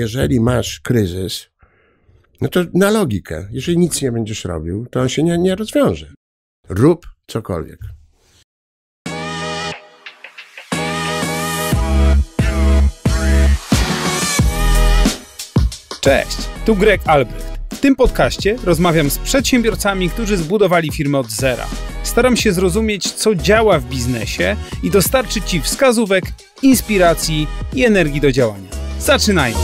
jeżeli masz kryzys, no to na logikę, jeżeli nic nie będziesz robił, to on się nie, nie rozwiąże. Rób cokolwiek. Cześć, tu Greg Albrecht. W tym podcaście rozmawiam z przedsiębiorcami, którzy zbudowali firmę od zera. Staram się zrozumieć, co działa w biznesie i dostarczyć Ci wskazówek, inspiracji i energii do działania. Zaczynaj!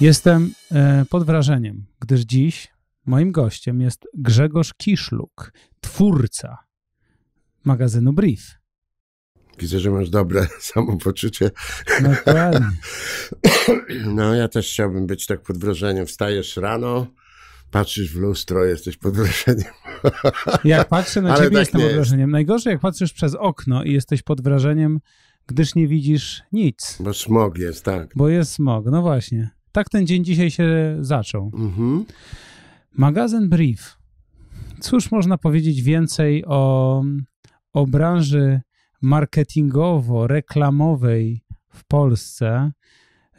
Jestem e, pod wrażeniem, gdyż dziś moim gościem jest Grzegorz Kiszluk, twórca magazynu Brief. Widzę, że masz dobre samopoczucie. Naturalnie. No, no, ja też chciałbym być tak pod wrażeniem. Wstajesz rano, patrzysz w lustro, jesteś pod wrażeniem. Jak patrzę na Ale ciebie, tak jestem pod wrażeniem. Najgorzej, jak patrzysz przez okno i jesteś pod wrażeniem gdyż nie widzisz nic. Bo smog jest, tak. Bo jest smog, no właśnie. Tak ten dzień dzisiaj się zaczął. Mhm. Magazyn Brief. Cóż można powiedzieć więcej o, o branży marketingowo-reklamowej w Polsce,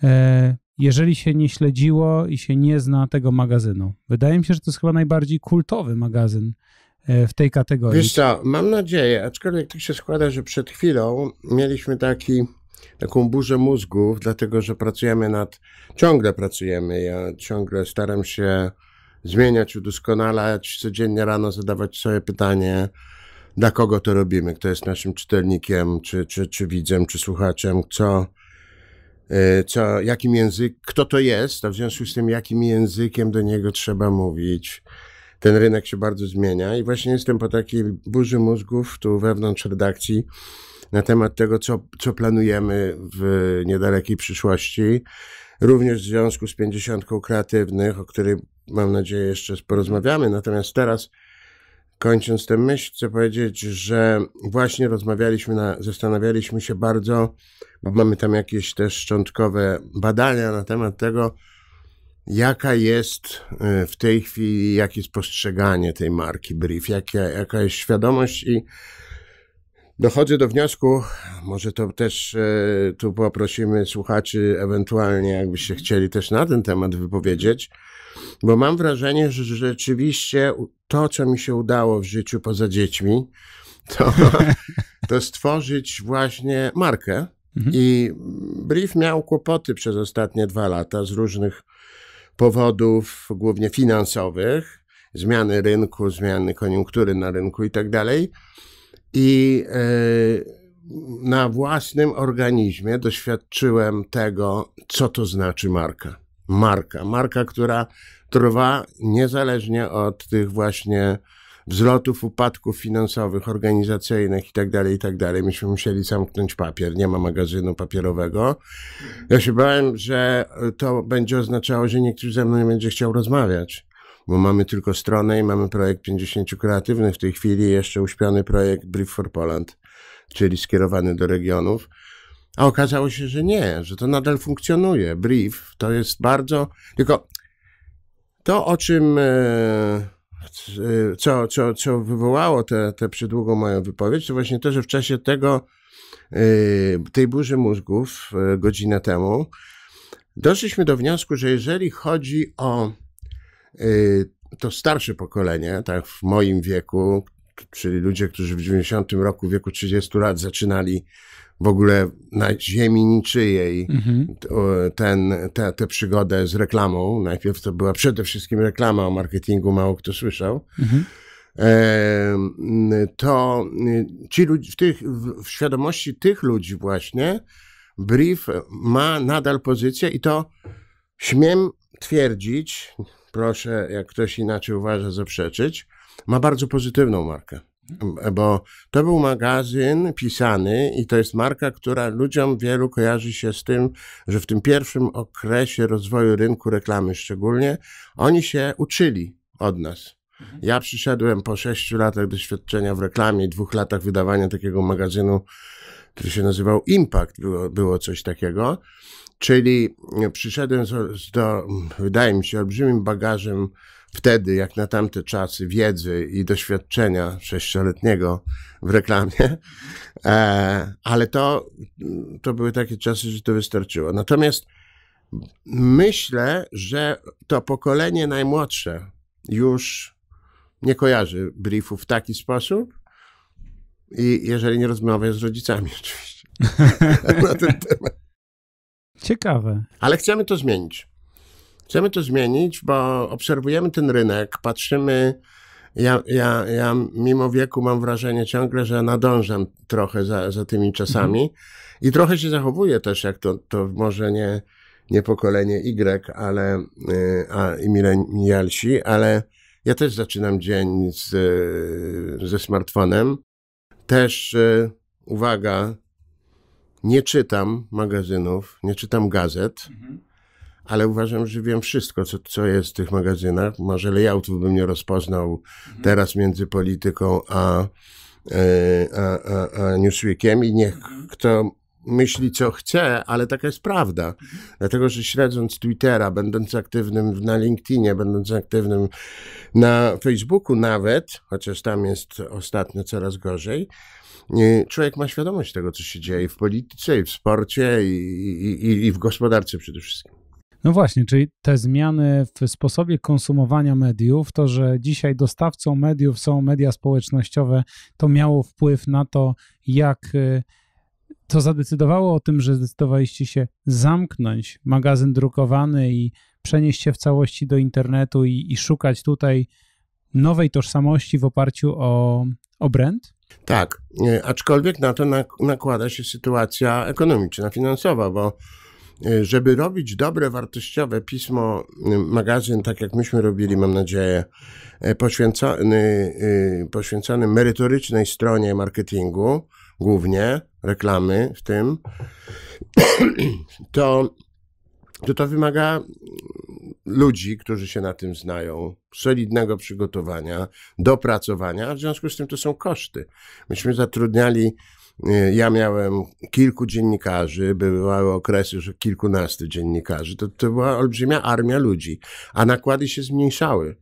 e, jeżeli się nie śledziło i się nie zna tego magazynu? Wydaje mi się, że to jest chyba najbardziej kultowy magazyn E, w tej kategorii. Wiesz co, mam nadzieję, aczkolwiek tak się składa, że przed chwilą mieliśmy taki, taką burzę mózgów, dlatego że pracujemy nad, ciągle pracujemy, ja ciągle staram się zmieniać, udoskonalać, codziennie rano zadawać sobie pytanie, dla kogo to robimy, kto jest naszym czytelnikiem, czy, czy, czy widzem, czy słuchaczem, co, e, co, jakim język, kto to jest, a w związku z tym, jakim językiem do niego trzeba mówić, ten rynek się bardzo zmienia i właśnie jestem po takiej burzy mózgów tu wewnątrz redakcji na temat tego, co, co planujemy w niedalekiej przyszłości. Również w związku z 50 kreatywnych, o której mam nadzieję jeszcze porozmawiamy. Natomiast teraz kończąc tę myśl, chcę powiedzieć, że właśnie rozmawialiśmy, na, zastanawialiśmy się bardzo, bo mamy tam jakieś też szczątkowe badania na temat tego, Jaka jest y, w tej chwili, jakie jest postrzeganie tej marki Brief, jaka, jaka jest świadomość i dochodzę do wniosku, może to też y, tu poprosimy słuchaczy ewentualnie, jakby się chcieli też na ten temat wypowiedzieć, bo mam wrażenie, że rzeczywiście to, co mi się udało w życiu poza dziećmi, to, to stworzyć właśnie markę. Mhm. I Brief miał kłopoty przez ostatnie dwa lata z różnych powodów głównie finansowych, zmiany rynku, zmiany koniunktury na rynku i tak dalej. I e, na własnym organizmie doświadczyłem tego, co to znaczy marka. Marka, marka, która trwa niezależnie od tych właśnie wzlotów, upadków finansowych, organizacyjnych i i tak dalej tak dalej. Myśmy musieli zamknąć papier, nie ma magazynu papierowego. Ja się bałem, że to będzie oznaczało, że nikt już ze mną nie będzie chciał rozmawiać bo mamy tylko stronę i mamy projekt 50 kreatywnych w tej chwili, jeszcze uśpiony projekt Brief for Poland, czyli skierowany do regionów. A okazało się, że nie, że to nadal funkcjonuje. Brief to jest bardzo. Tylko to, o czym. Yy co, co, co wywołało tę przydługą moją wypowiedź, to właśnie to, że w czasie tego, y, tej burzy mózgów y, godzinę temu, doszliśmy do wniosku, że jeżeli chodzi o y, to starsze pokolenie, tak w moim wieku, czyli ludzie, którzy w 90 roku w wieku 30 lat zaczynali w ogóle na ziemi niczyjej mhm. ten, te, tę przygodę z reklamą. Najpierw to była przede wszystkim reklama, o marketingu mało kto słyszał. E, to ci ludzie, w, tych, w świadomości tych ludzi właśnie brief ma nadal pozycję i to śmiem twierdzić, proszę, jak ktoś inaczej uważa, zaprzeczyć, ma bardzo pozytywną markę. Bo to był magazyn pisany i to jest marka, która ludziom wielu kojarzy się z tym, że w tym pierwszym okresie rozwoju rynku reklamy szczególnie, oni się uczyli od nas. Mhm. Ja przyszedłem po sześciu latach doświadczenia w reklamie i dwóch latach wydawania takiego magazynu, który się nazywał Impact, było, było coś takiego. Czyli przyszedłem z, z do, wydaje mi się, olbrzymim bagażem wtedy, jak na tamte czasy, wiedzy i doświadczenia sześcioletniego w reklamie, e, ale to, to były takie czasy, że to wystarczyło. Natomiast myślę, że to pokolenie najmłodsze już nie kojarzy briefu w taki sposób, i jeżeli nie rozmawia z rodzicami, oczywiście. na ten temat. Ciekawe. Ale chcemy to zmienić. Chcemy to zmienić, bo obserwujemy ten rynek, patrzymy. Ja, ja, ja mimo wieku mam wrażenie ciągle, że nadążam trochę za, za tymi czasami mhm. i trochę się zachowuję też, jak to, to może nie, nie pokolenie Y, ale y, a, i milenialsi, ale ja też zaczynam dzień z, ze smartfonem. Też y, uwaga, nie czytam magazynów, nie czytam gazet. Mhm ale uważam, że wiem wszystko, co, co jest w tych magazynach. Może layoutów bym nie rozpoznał mhm. teraz między polityką a, e, a, a, a Newsweekiem i niech mhm. kto myśli, co chce, ale taka jest prawda. Mhm. Dlatego, że śledząc Twittera, będąc aktywnym na LinkedInie, będąc aktywnym na Facebooku nawet, chociaż tam jest ostatnio coraz gorzej, y, człowiek ma świadomość tego, co się dzieje w polityce, i w sporcie, i, i, i w gospodarce przede wszystkim. No właśnie, czyli te zmiany w sposobie konsumowania mediów, to, że dzisiaj dostawcą mediów są media społecznościowe, to miało wpływ na to, jak y, to zadecydowało o tym, że zdecydowaliście się zamknąć magazyn drukowany i przenieść się w całości do internetu i, i szukać tutaj nowej tożsamości w oparciu o, o brand? Tak, y, aczkolwiek na to nakłada się sytuacja ekonomiczna, finansowa, bo E, żeby robić dobre, wartościowe pismo, y, magazyn, tak jak myśmy robili, mam nadzieję, e, poświęcony, y, poświęcony merytorycznej stronie marketingu, głównie reklamy w tym, to, to to wymaga ludzi, którzy się na tym znają, solidnego przygotowania, dopracowania, a w związku z tym to są koszty. Myśmy zatrudniali Y, ja miałem kilku dziennikarzy, bywały okresy, że kilkunastu dziennikarzy. To, to była olbrzymia armia ludzi, a nakłady się zmniejszały,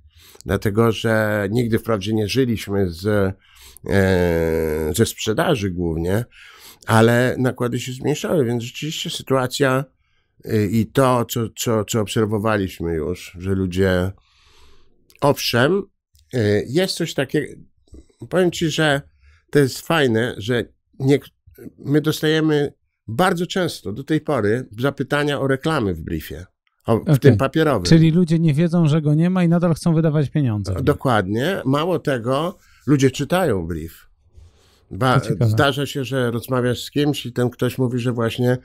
dlatego że nigdy wprawdzie nie żyliśmy z, e, ze sprzedaży głównie, ale nakłady się zmniejszały, więc rzeczywiście sytuacja y, i to, co, co, co obserwowaliśmy już, że ludzie, owszem, y, jest coś takiego, powiem ci, że to jest fajne, że nie, my dostajemy bardzo często do tej pory zapytania o reklamy w briefie. O, okay. W tym papierowym. Czyli ludzie nie wiedzą, że go nie ma i nadal chcą wydawać pieniądze. No, dokładnie. Mało tego, ludzie czytają brief. Ba, zdarza się, że rozmawiasz z kimś i ten ktoś mówi, że właśnie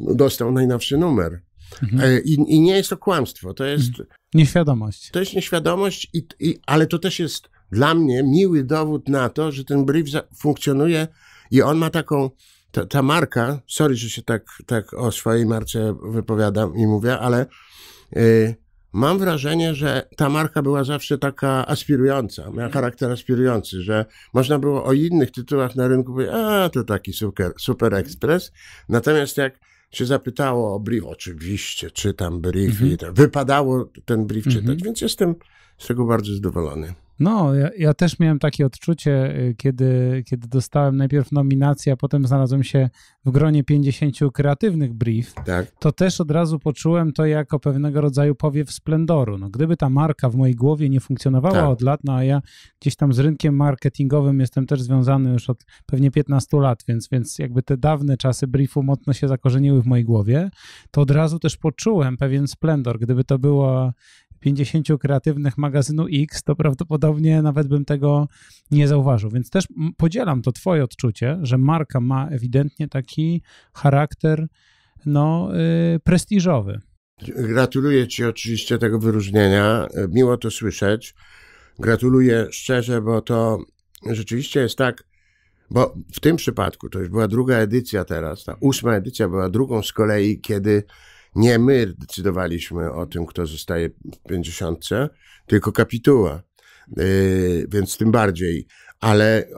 dostał najnowszy numer. Mhm. E, I, I, nie jest to kłamstwo, to jest. Mhm. Nieświadomość. To jest nieświadomość, i, i, ale to też jest dla mnie miły dowód na to, że ten brief funkcjonuje i on ma taką, ta, ta marka, sorry, że się tak, tak o swojej marce wypowiadam i mówię, ale yy, mam wrażenie, że ta marka była zawsze taka aspirująca, miała mhm. charakter aspirujący, że można było o innych tytułach na rynku powiedzieć, a to taki super, super mhm. ekspres. Natomiast jak się zapytało o brief, oczywiście czytam brief mhm. i to, wypadało ten brief mhm. czytać, więc jestem z tego bardzo zadowolony. No, ja, ja, też miałem takie odczucie, y, kiedy, kiedy dostałem najpierw nominację, a potem znalazłem się w gronie 50 kreatywnych brief. Tak. To też od razu poczułem to jako pewnego rodzaju powiew splendoru. No, gdyby ta marka w mojej głowie nie funkcjonowała tak. od lat, no a ja gdzieś tam z rynkiem marketingowym jestem też związany już od pewnie 15 lat, więc, więc jakby te dawne czasy briefu mocno się zakorzeniły w mojej głowie, to od razu też poczułem pewien splendor. Gdyby to była 50 kreatywnych magazynu X, to prawdopodobnie nawet bym tego nie zauważył. Więc też podzielam to Twoje odczucie, że marka ma ewidentnie taki charakter no, y, prestiżowy. Gratuluję Ci oczywiście tego wyróżnienia. Miło to słyszeć. Gratuluję szczerze, bo to rzeczywiście jest tak, bo w tym przypadku to już była druga edycja teraz, ta ósma edycja była drugą z kolei, kiedy nie my decydowaliśmy o tym, kto zostaje w pięćdziesiątce, tylko kapituła. Yy, więc tym bardziej. Ale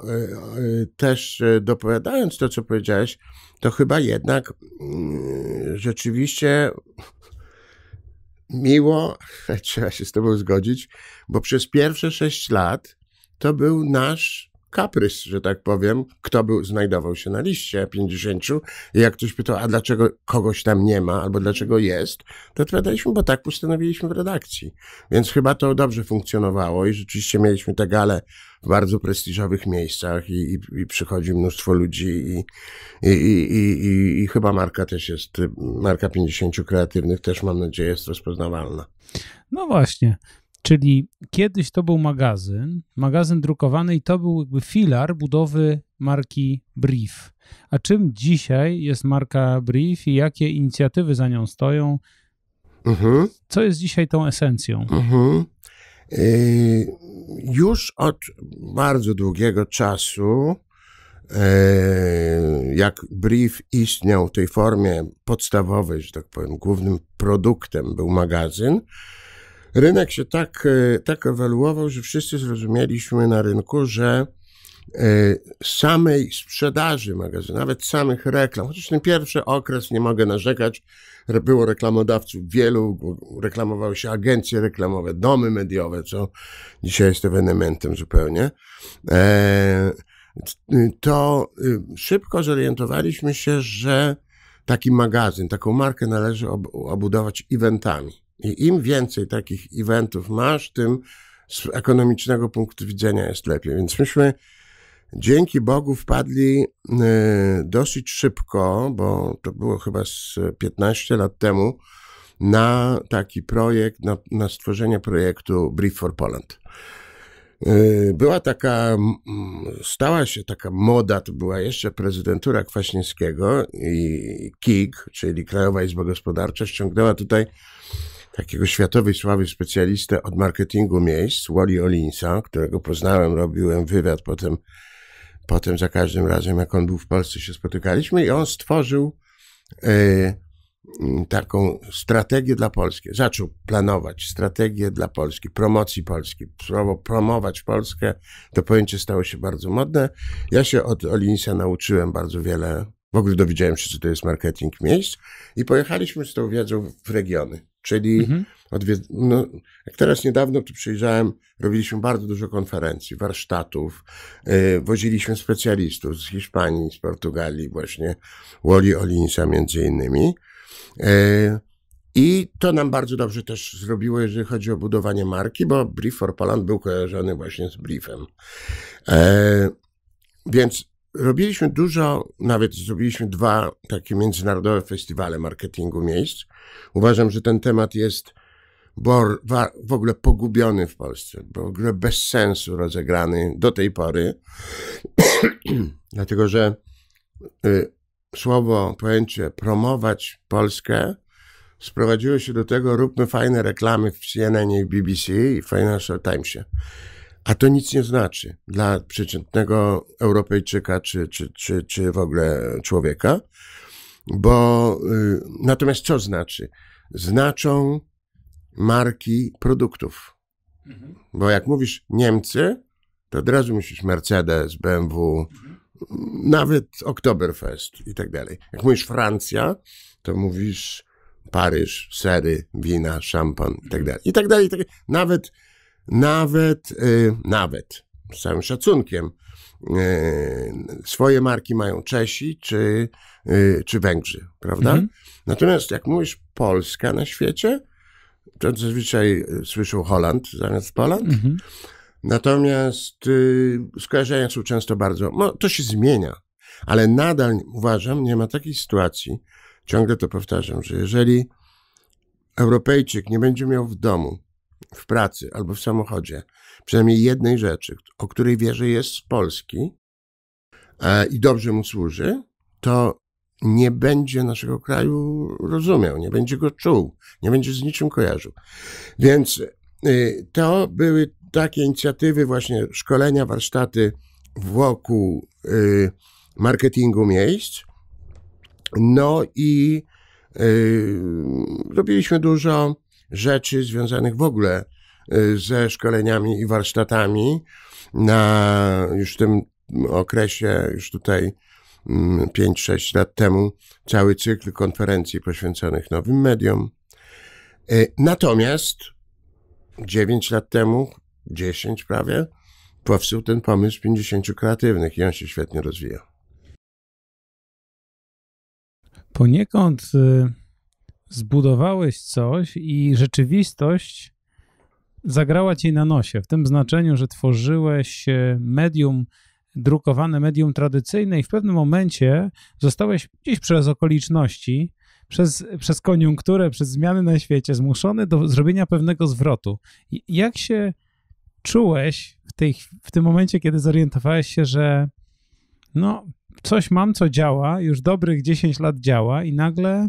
yy, też dopowiadając to, co powiedziałeś, to chyba jednak yy, rzeczywiście miło, trzeba się z Tobą zgodzić, bo przez pierwsze sześć lat to był nasz kaprys, że tak powiem, kto był, znajdował się na liście 50. I jak ktoś pytał, a dlaczego kogoś tam nie ma, albo dlaczego jest, to odpowiadaliśmy, bo tak postanowiliśmy w redakcji. Więc chyba to dobrze funkcjonowało i rzeczywiście mieliśmy te gale w bardzo prestiżowych miejscach i, i, i przychodzi mnóstwo ludzi i, i, chyba marka też jest, marka 50 kreatywnych też mam nadzieję jest rozpoznawalna. No właśnie. Czyli kiedyś to był magazyn, magazyn drukowany i to był jakby filar budowy marki Brief. A czym dzisiaj jest marka Brief i jakie inicjatywy za nią stoją? Mhm. Co jest dzisiaj tą esencją? Mhm. Y, już od bardzo długiego czasu, y, jak brief istniał w tej formie podstawowej, że tak powiem, głównym produktem był magazyn, rynek się tak, e, tak ewaluował, że wszyscy zrozumieliśmy na rynku, że e, samej sprzedaży magazynu, nawet samych reklam, chociaż ten pierwszy okres, nie mogę narzekać, było reklamodawców wielu, reklamowały się agencje reklamowe, domy mediowe, co dzisiaj jest ewenementem zupełnie, e, to y, szybko zorientowaliśmy się, że taki magazyn, taką markę należy obudować eventami. I im więcej takich eventów masz, tym z ekonomicznego punktu widzenia jest lepiej. Więc myśmy dzięki Bogu wpadli y, dosyć szybko, bo to było chyba z 15 lat temu, na taki projekt, na, na stworzenie projektu Brief for Poland. Y, była taka, stała się taka moda, to była jeszcze prezydentura Kwaśniewskiego i KIG, czyli Krajowa Izba Gospodarcza, ściągnęła tutaj takiego światowej sławy specjalistę od marketingu miejsc, Wally Olinsa, którego poznałem, robiłem wywiad potem, potem za każdym razem, jak on był w Polsce, się spotykaliśmy i on stworzył e, taką strategię dla Polski. Zaczął planować strategię dla Polski, promocji Polski. Słowo promować Polskę, to pojęcie stało się bardzo modne. Ja się od Olinsa nauczyłem bardzo wiele. W ogóle dowiedziałem się, co to jest marketing miejsc i pojechaliśmy z tą wiedzą w regiony. Czyli mhm. odwied... no, jak teraz niedawno tu przyjrzałem, robiliśmy bardzo dużo konferencji, warsztatów, yy, woziliśmy specjalistów z Hiszpanii, z Portugalii właśnie, Woli Olinsa między innymi. Yy, i to nam bardzo dobrze też zrobiło, jeżeli chodzi o budowanie marki, bo Brief for Poland był kojarzony właśnie z Briefem. E, więc robiliśmy dużo, nawet zrobiliśmy dwa takie międzynarodowe festiwale marketingu miejsc. Uważam, że ten temat jest bor, w ogóle pogubiony w Polsce, w ogóle bez sensu rozegrany do tej pory, dlatego że y, słowo, pojęcie promować Polskę sprowadziło się do tego, róbmy fajne reklamy w CNN i BBC i Financial Timesie. A to nic nie znaczy dla przeciętnego Europejczyka czy, czy, czy, czy w ogóle człowieka, bo y, natomiast co znaczy? Znaczą marki produktów. Mhm. Bo jak mówisz Niemcy, to od razu myślisz Mercedes, BMW, mhm. nawet Oktoberfest i tak dalej. Jak mówisz Francja, to mówisz Paryż, sery, wina, szampan i tak mhm. dalej. I tak dalej, i tak dalej. Nawet nawet, y, nawet z całym szacunkiem, y, swoje marki mają Czesi czy, y, czy Węgrzy, prawda? Mhm. Natomiast jak mówisz Polska na świecie, to zazwyczaj słyszą Holand zamiast Poland. Mhm. Natomiast skojarzenia są często bardzo. No, to się zmienia, ale nadal uważam, nie ma takiej sytuacji, ciągle to powtarzam, że jeżeli Europejczyk nie będzie miał w domu w pracy albo w samochodzie przynajmniej jednej rzeczy, o której wie, że jest z Polski e, i dobrze mu służy, to nie będzie naszego kraju rozumiał, nie będzie go czuł, nie będzie z niczym kojarzył. Więc e, to były takie inicjatywy, właśnie szkolenia, warsztaty wokół e, marketingu miejsc. No i robiliśmy dużo rzeczy związanych w ogóle y, ze szkoleniami i warsztatami na już tym okresie, już tutaj 5-6 mm, lat temu, cały cykl konferencji poświęconych nowym mediom. Y, natomiast 9 lat temu, 10 prawie, powstał ten pomysł 50 kreatywnych i on się świetnie rozwija. Poniekąd y, zbudowałeś coś i rzeczywistość zagrała ci na nosie, w tym znaczeniu, że tworzyłeś e, medium, drukowane medium tradycyjne i w pewnym momencie zostałeś gdzieś przez okoliczności, przez, przez koniunkturę, przez zmiany na świecie zmuszony do zrobienia pewnego zwrotu. jak się czułeś w, tej, w tym momencie, kiedy zorientowałeś się, że no, coś mam, co działa, już dobrych 10 lat działa i nagle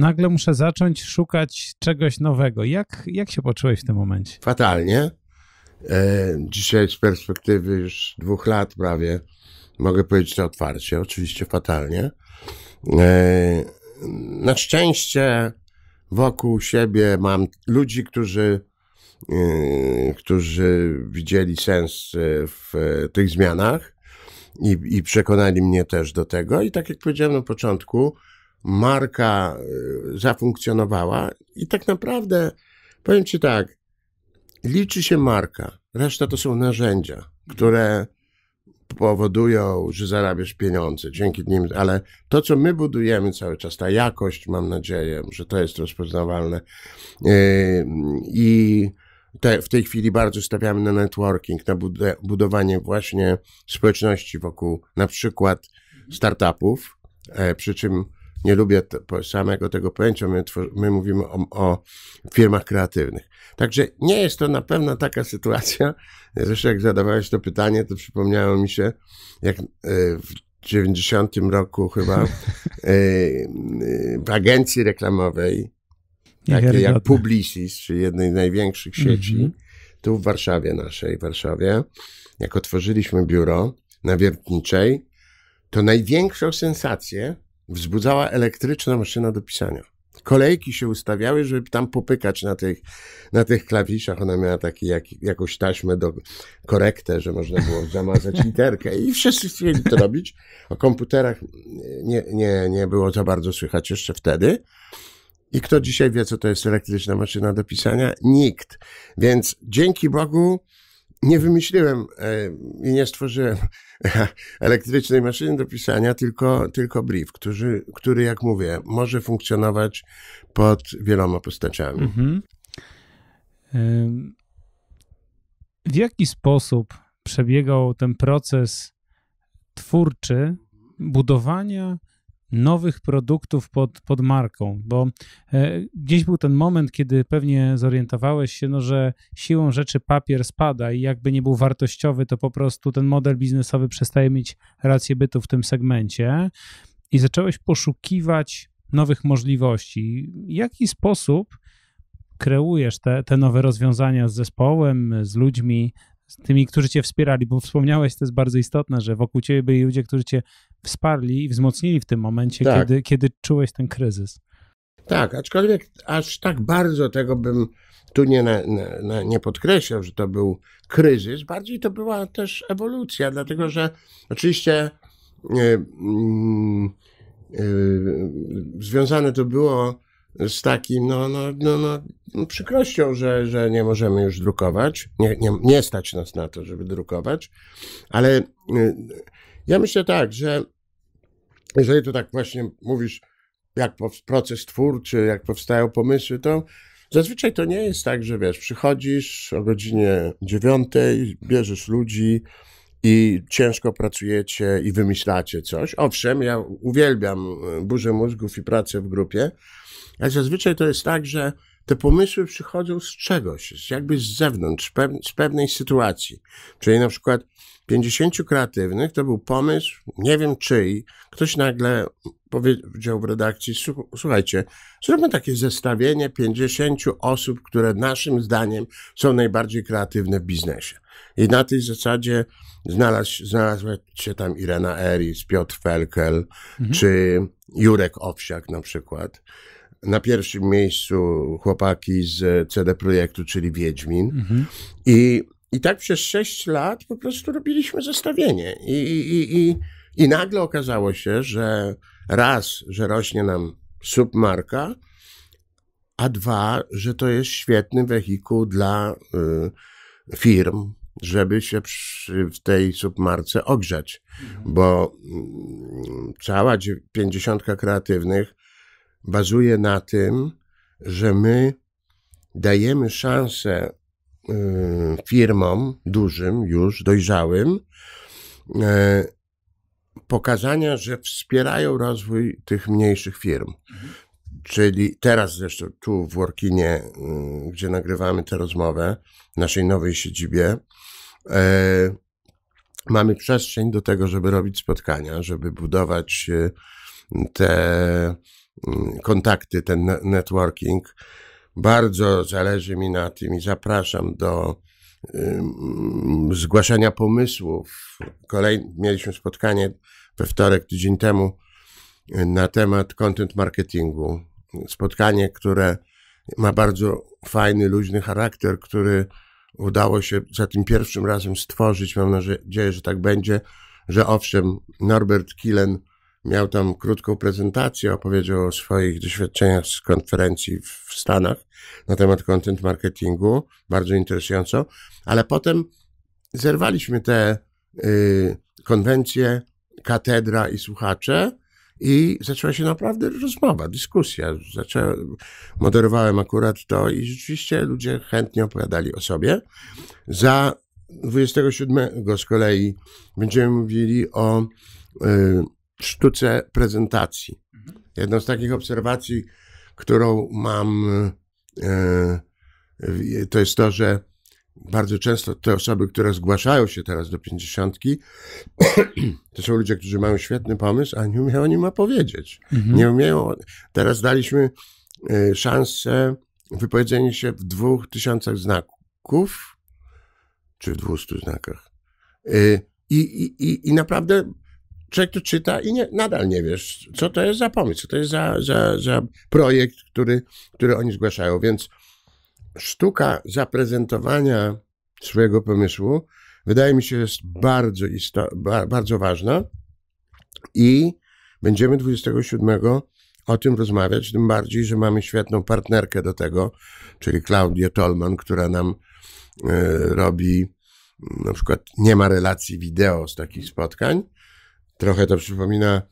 nagle muszę zacząć szukać czegoś nowego. Jak, jak się poczułeś w tym momencie? Fatalnie. E, dzisiaj z perspektywy już dwóch lat prawie mogę powiedzieć to otwarcie, oczywiście fatalnie. E, na szczęście wokół siebie mam ludzi, którzy, e, którzy widzieli sens e, w tych zmianach i, i przekonali mnie też do tego. I tak jak powiedziałem na początku, marka y, zafunkcjonowała i tak naprawdę powiem Ci tak, liczy się marka, reszta to są narzędzia, które powodują, że zarabiasz pieniądze dzięki nim, ale to, co my budujemy cały czas, ta jakość, mam nadzieję, że to jest rozpoznawalne y, i te, w tej chwili bardzo stawiamy na networking, na budowanie właśnie społeczności wokół na przykład startupów, e, przy czym nie lubię te, samego tego pojęcia, my, my mówimy o, o, firmach kreatywnych. Także nie jest to na pewno taka sytuacja. Zresztą jak zadawałeś to pytanie, to przypomniało mi się, jak y, w 90 roku chyba y, y, w agencji reklamowej, takiej jak Publicis, czyli jednej z największych sieci, mm -hmm. tu w Warszawie naszej, w Warszawie, jak otworzyliśmy biuro na Wiertniczej, to największą sensację wzbudzała elektryczna maszyna do pisania. Kolejki się ustawiały, żeby tam popykać na tych, na tych klawiszach. Ona miała taki, jak, jakąś taśmę do korektę, że można było zamazać literkę i wszyscy chcieli to robić. O komputerach nie, nie, nie było za bardzo słychać jeszcze wtedy. I kto dzisiaj wie, co to jest elektryczna maszyna do pisania? Nikt. Więc dzięki Bogu nie wymyśliłem e, i nie stworzyłem elektrycznej maszyny do pisania, tylko, tylko brief, który, który, jak mówię, może funkcjonować pod wieloma postaciami. Mhm. W jaki sposób przebiegał ten proces twórczy budowania nowych produktów pod, pod marką, bo e, gdzieś był ten moment, kiedy pewnie zorientowałeś się, no, że siłą rzeczy papier spada i jakby nie był wartościowy, to po prostu ten model biznesowy przestaje mieć rację bytu w tym segmencie i zacząłeś poszukiwać nowych możliwości. W jaki sposób kreujesz te, te nowe rozwiązania z zespołem, z ludźmi z tymi, którzy cię wspierali, bo wspomniałeś, to jest bardzo istotne, że wokół ciebie byli ludzie, którzy cię wsparli i wzmocnili w tym momencie, tak. kiedy, kiedy czułeś ten kryzys. Tak, aczkolwiek aż tak bardzo tego bym tu nie, na, na, nie podkreślał, że to był kryzys, bardziej to była też ewolucja, dlatego że oczywiście yy, yy, związane to było z takim, no, no, no, no przykrością, że, że nie możemy już drukować. Nie, nie, nie stać nas na to, żeby drukować. Ale ja myślę tak, że jeżeli to tak właśnie mówisz, jak proces twórczy, jak powstają pomysły, to zazwyczaj to nie jest tak, że wiesz, przychodzisz o godzinie dziewiątej, bierzesz ludzi, i ciężko pracujecie i wymyślacie coś. Owszem, ja uwielbiam burzę mózgów i pracę w grupie, ale zazwyczaj to jest tak, że te pomysły przychodzą z czegoś, jakby z zewnątrz, z pewnej sytuacji. Czyli na przykład 50 kreatywnych to był pomysł, nie wiem czyj, ktoś nagle powiedział w redakcji, słuchajcie, zróbmy takie zestawienie 50 osób, które naszym zdaniem są najbardziej kreatywne w biznesie. I na tej zasadzie znalazł, znalazła się tam Irena Eris, Piotr Felkel, mhm. czy Jurek Owsiak na przykład na pierwszym miejscu chłopaki z CD Projektu, czyli Wiedźmin. Mhm. I, I tak przez sześć lat po prostu robiliśmy zestawienie. I, i, i, I nagle okazało się, że raz, że rośnie nam submarka, a dwa, że to jest świetny wehikuł dla y, firm, żeby się przy, w tej submarce ogrzać, mhm. bo y, cała pięćdziesiątka kreatywnych bazuje na tym, że my dajemy szansę y, firmom dużym, już dojrzałym, y, pokazania, że wspierają rozwój tych mniejszych firm. Mhm. Czyli teraz zresztą tu w Workinie, y, gdzie nagrywamy tę rozmowę, w naszej nowej siedzibie, mamy przestrzeń do tego, żeby robić spotkania, żeby budować te Mm, kontakty, ten networking. Bardzo zależy mi na tym i zapraszam do zgłaszania pomysłów. Kolej, mieliśmy spotkanie we wtorek, tydzień temu na temat content marketingu. Spotkanie, które ma bardzo fajny, luźny charakter, który udało się za tym pierwszym razem stworzyć. Mam nadzieję, że tak będzie, że owszem, Norbert Kilen Miał tam krótką prezentację, opowiedział o swoich doświadczeniach z konferencji w Stanach na temat content marketingu, bardzo interesująco, ale potem zerwaliśmy te y, konwencje, katedra i słuchacze i zaczęła się naprawdę rozmowa, dyskusja. Zaczę... Moderowałem akurat to i rzeczywiście ludzie chętnie opowiadali o sobie. Za 27 z kolei będziemy mówili o y, sztuce prezentacji. Mhm. Jedną z takich obserwacji, którą mam, e, to jest to, że bardzo często te osoby, które zgłaszają się teraz do pięćdziesiątki, to są ludzie, którzy mają świetny pomysł, a nie umieją o nim opowiedzieć. Mhm. Nie umieją. Teraz daliśmy e, szansę wypowiedzenia się w dwóch tysiącach znaków, czy w dwustu znakach. E, I, i, i, i naprawdę Człowiek to czyta i nie, nadal nie wiesz, co to jest za pomysł, co to jest za, za, za projekt, który, który oni zgłaszają. Więc sztuka zaprezentowania swojego pomysłu, wydaje mi się, jest bardzo, isto- bardzo ważna i będziemy 27 o tym rozmawiać, tym bardziej, że mamy świetną partnerkę do tego, czyli Klaudię Tolman, która nam e, robi na przykład nie ma relacji wideo z takich spotkań, Trochę to przypomina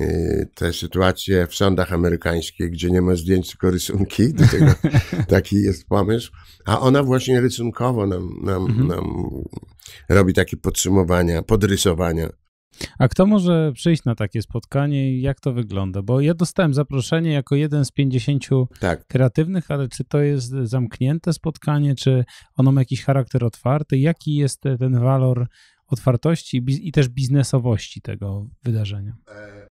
y, te sytuacje w sądach amerykańskich, gdzie nie ma zdjęć, tylko rysunki. Do tego taki jest pomysł. A ona właśnie rysunkowo nam, nam, mhm. nam robi takie podsumowania, podrysowania. A kto może przyjść na takie spotkanie i jak to wygląda? Bo ja dostałem zaproszenie jako jeden z 50 tak. kreatywnych, ale czy to jest zamknięte spotkanie, czy ono ma jakiś charakter otwarty? Jaki jest ten walor otwartości i, też biznesowości tego wydarzenia? E,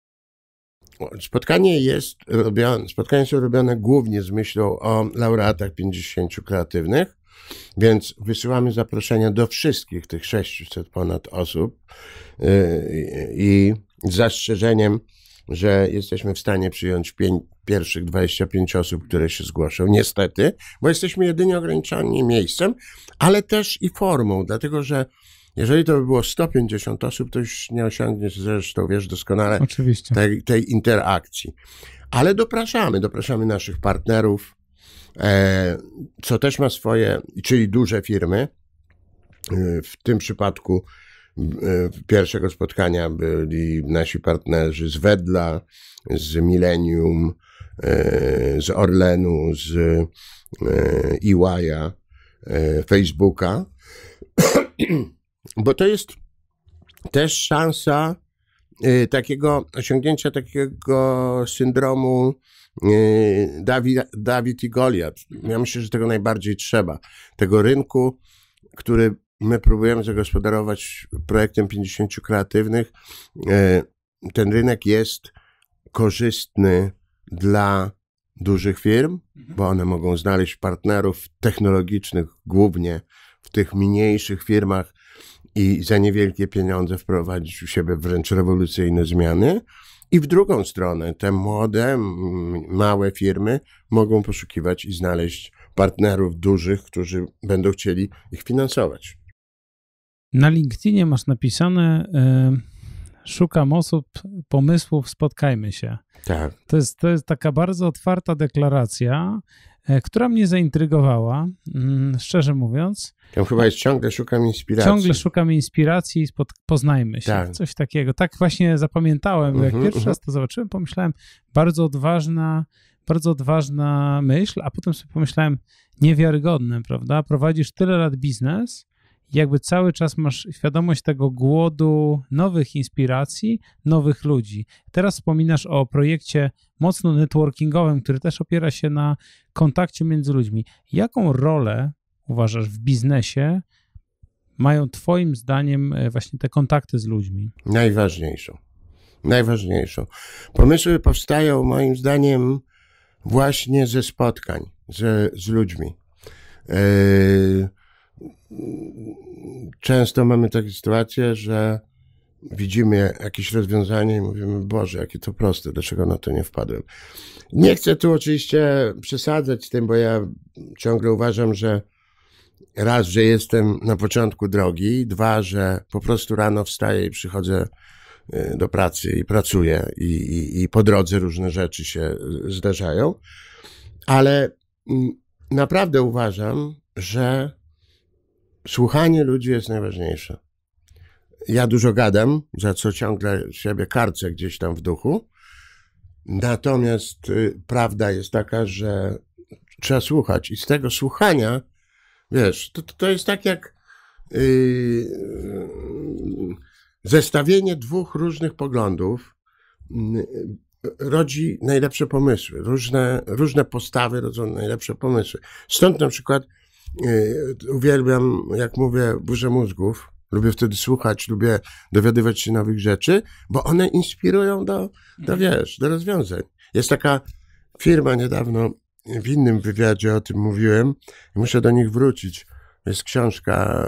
spotkanie jest robione, spotkania są robione głównie z myślą o laureatach 50 kreatywnych, więc wysyłamy zaproszenia do wszystkich tych 600 ponad osób y, i z zastrzeżeniem, że jesteśmy w stanie przyjąć pierwszych 25 osób, które się zgłoszą, niestety, bo jesteśmy jedynie ograniczeni miejscem, ale też i formą, dlatego że jeżeli to by było 150 osób, to już nie osiągniesz zresztą, wiesz doskonale, Oczywiście. Tej, tej interakcji. Ale dopraszamy, dopraszamy naszych partnerów, e, co też ma swoje, czyli duże firmy. E, w tym przypadku e, pierwszego spotkania byli nasi partnerzy z Wedla, z Millennium, e, z Orlenu, z EY'a, Facebooka. bo to jest też szansa y, takiego osiągnięcia takiego syndromu y, Dawid, Dawid i Goliat. Ja myślę, że tego najbardziej trzeba. Tego rynku, który my próbujemy zagospodarować projektem 50 kreatywnych. Y, ten rynek jest korzystny dla dużych firm, bo one mogą znaleźć partnerów technologicznych głównie w tych mniejszych firmach, i za niewielkie pieniądze wprowadzić u siebie wręcz rewolucyjne zmiany. I w drugą stronę te młode, małe firmy mogą poszukiwać i znaleźć partnerów dużych, którzy będą chcieli ich finansować. Na LinkedInie masz napisane: y, Szukam osób, pomysłów, spotkajmy się. Tak. To jest, to jest taka bardzo otwarta deklaracja. E, która mnie zaintrygowała, mm, szczerze mówiąc. Tam chyba jest ciągle szukam inspiracji. Ciągle szukam inspiracji i poznajmy się. Tak. Coś takiego. Tak właśnie zapamiętałem. Jak uh mhm, -huh, pierwszy uh mhm. -huh. raz to zobaczyłem, pomyślałem, bardzo odważna, bardzo odważna myśl, a potem sobie pomyślałem, niewiarygodne, prawda? Prowadzisz tyle lat biznes, jakby cały czas masz świadomość tego głodu nowych inspiracji, nowych ludzi. Teraz wspominasz o projekcie mocno networkingowym, który też opiera się na kontakcie między ludźmi. Jaką rolę uważasz w biznesie mają Twoim zdaniem e, właśnie te kontakty z ludźmi? Najważniejszą. Najważniejszą. Pomysły powstają moim zdaniem właśnie ze spotkań ze, z ludźmi. Yy często mamy takie sytuacje, że widzimy jakieś rozwiązanie i mówimy, Boże, jakie to proste, dlaczego na to nie wpadłem. Nie chcę tu oczywiście przesadzać tym, bo ja ciągle uważam, że raz, że jestem na początku drogi, dwa, że po prostu rano wstaję i przychodzę y, do pracy i pracuję i, i, i po drodze różne rzeczy się y, zdarzają, ale mm, naprawdę uważam, że słuchanie ludzi jest najważniejsze. Ja dużo gadam, za co ciągle siebie karcę gdzieś tam w duchu. Natomiast y, prawda jest taka, że trzeba słuchać. I z tego słuchania, wiesz, to, to jest tak jak y, y, zestawienie dwóch różnych poglądów mm, rodzi najlepsze pomysły. Różne, różne postawy rodzą najlepsze pomysły. Stąd na przykład Y, uwielbiam, jak mówię, burzę mózgów. Lubię wtedy słuchać, lubię dowiadywać się nowych rzeczy, bo one inspirują do, do mhm. wiesz, do rozwiązań. Jest taka firma niedawno, w innym wywiadzie o tym mówiłem, muszę do nich wrócić jest książka,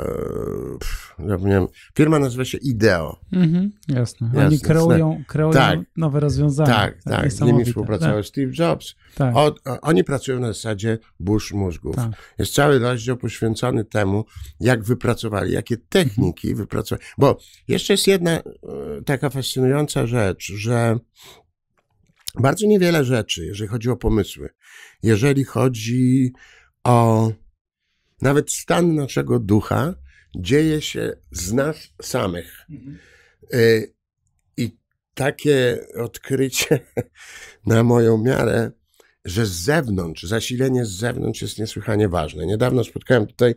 pff, wiem, firma nazywa się Ideo. jasne. Mhm, jasne. Oni kreują, kreują tak, nowe rozwiązania. Tak, tak. tak. Z nimi współpracował tak. Steve Jobs. Tak. O, o, oni pracują na zasadzie burz mózgów. Tak. Jest cały rozdział poświęcony temu, jak wypracowali, jakie techniki mhm. wypracowali. Bo jeszcze jest jedna e, taka fascynująca rzecz, że bardzo niewiele rzeczy, jeżeli chodzi o pomysły, jeżeli chodzi o nawet stan naszego ducha dzieje się z nas samych. Mhm. E, I takie odkrycie na moją miarę, że z zewnątrz, zasilenie z zewnątrz jest niesłychanie ważne. Niedawno spotkałem tutaj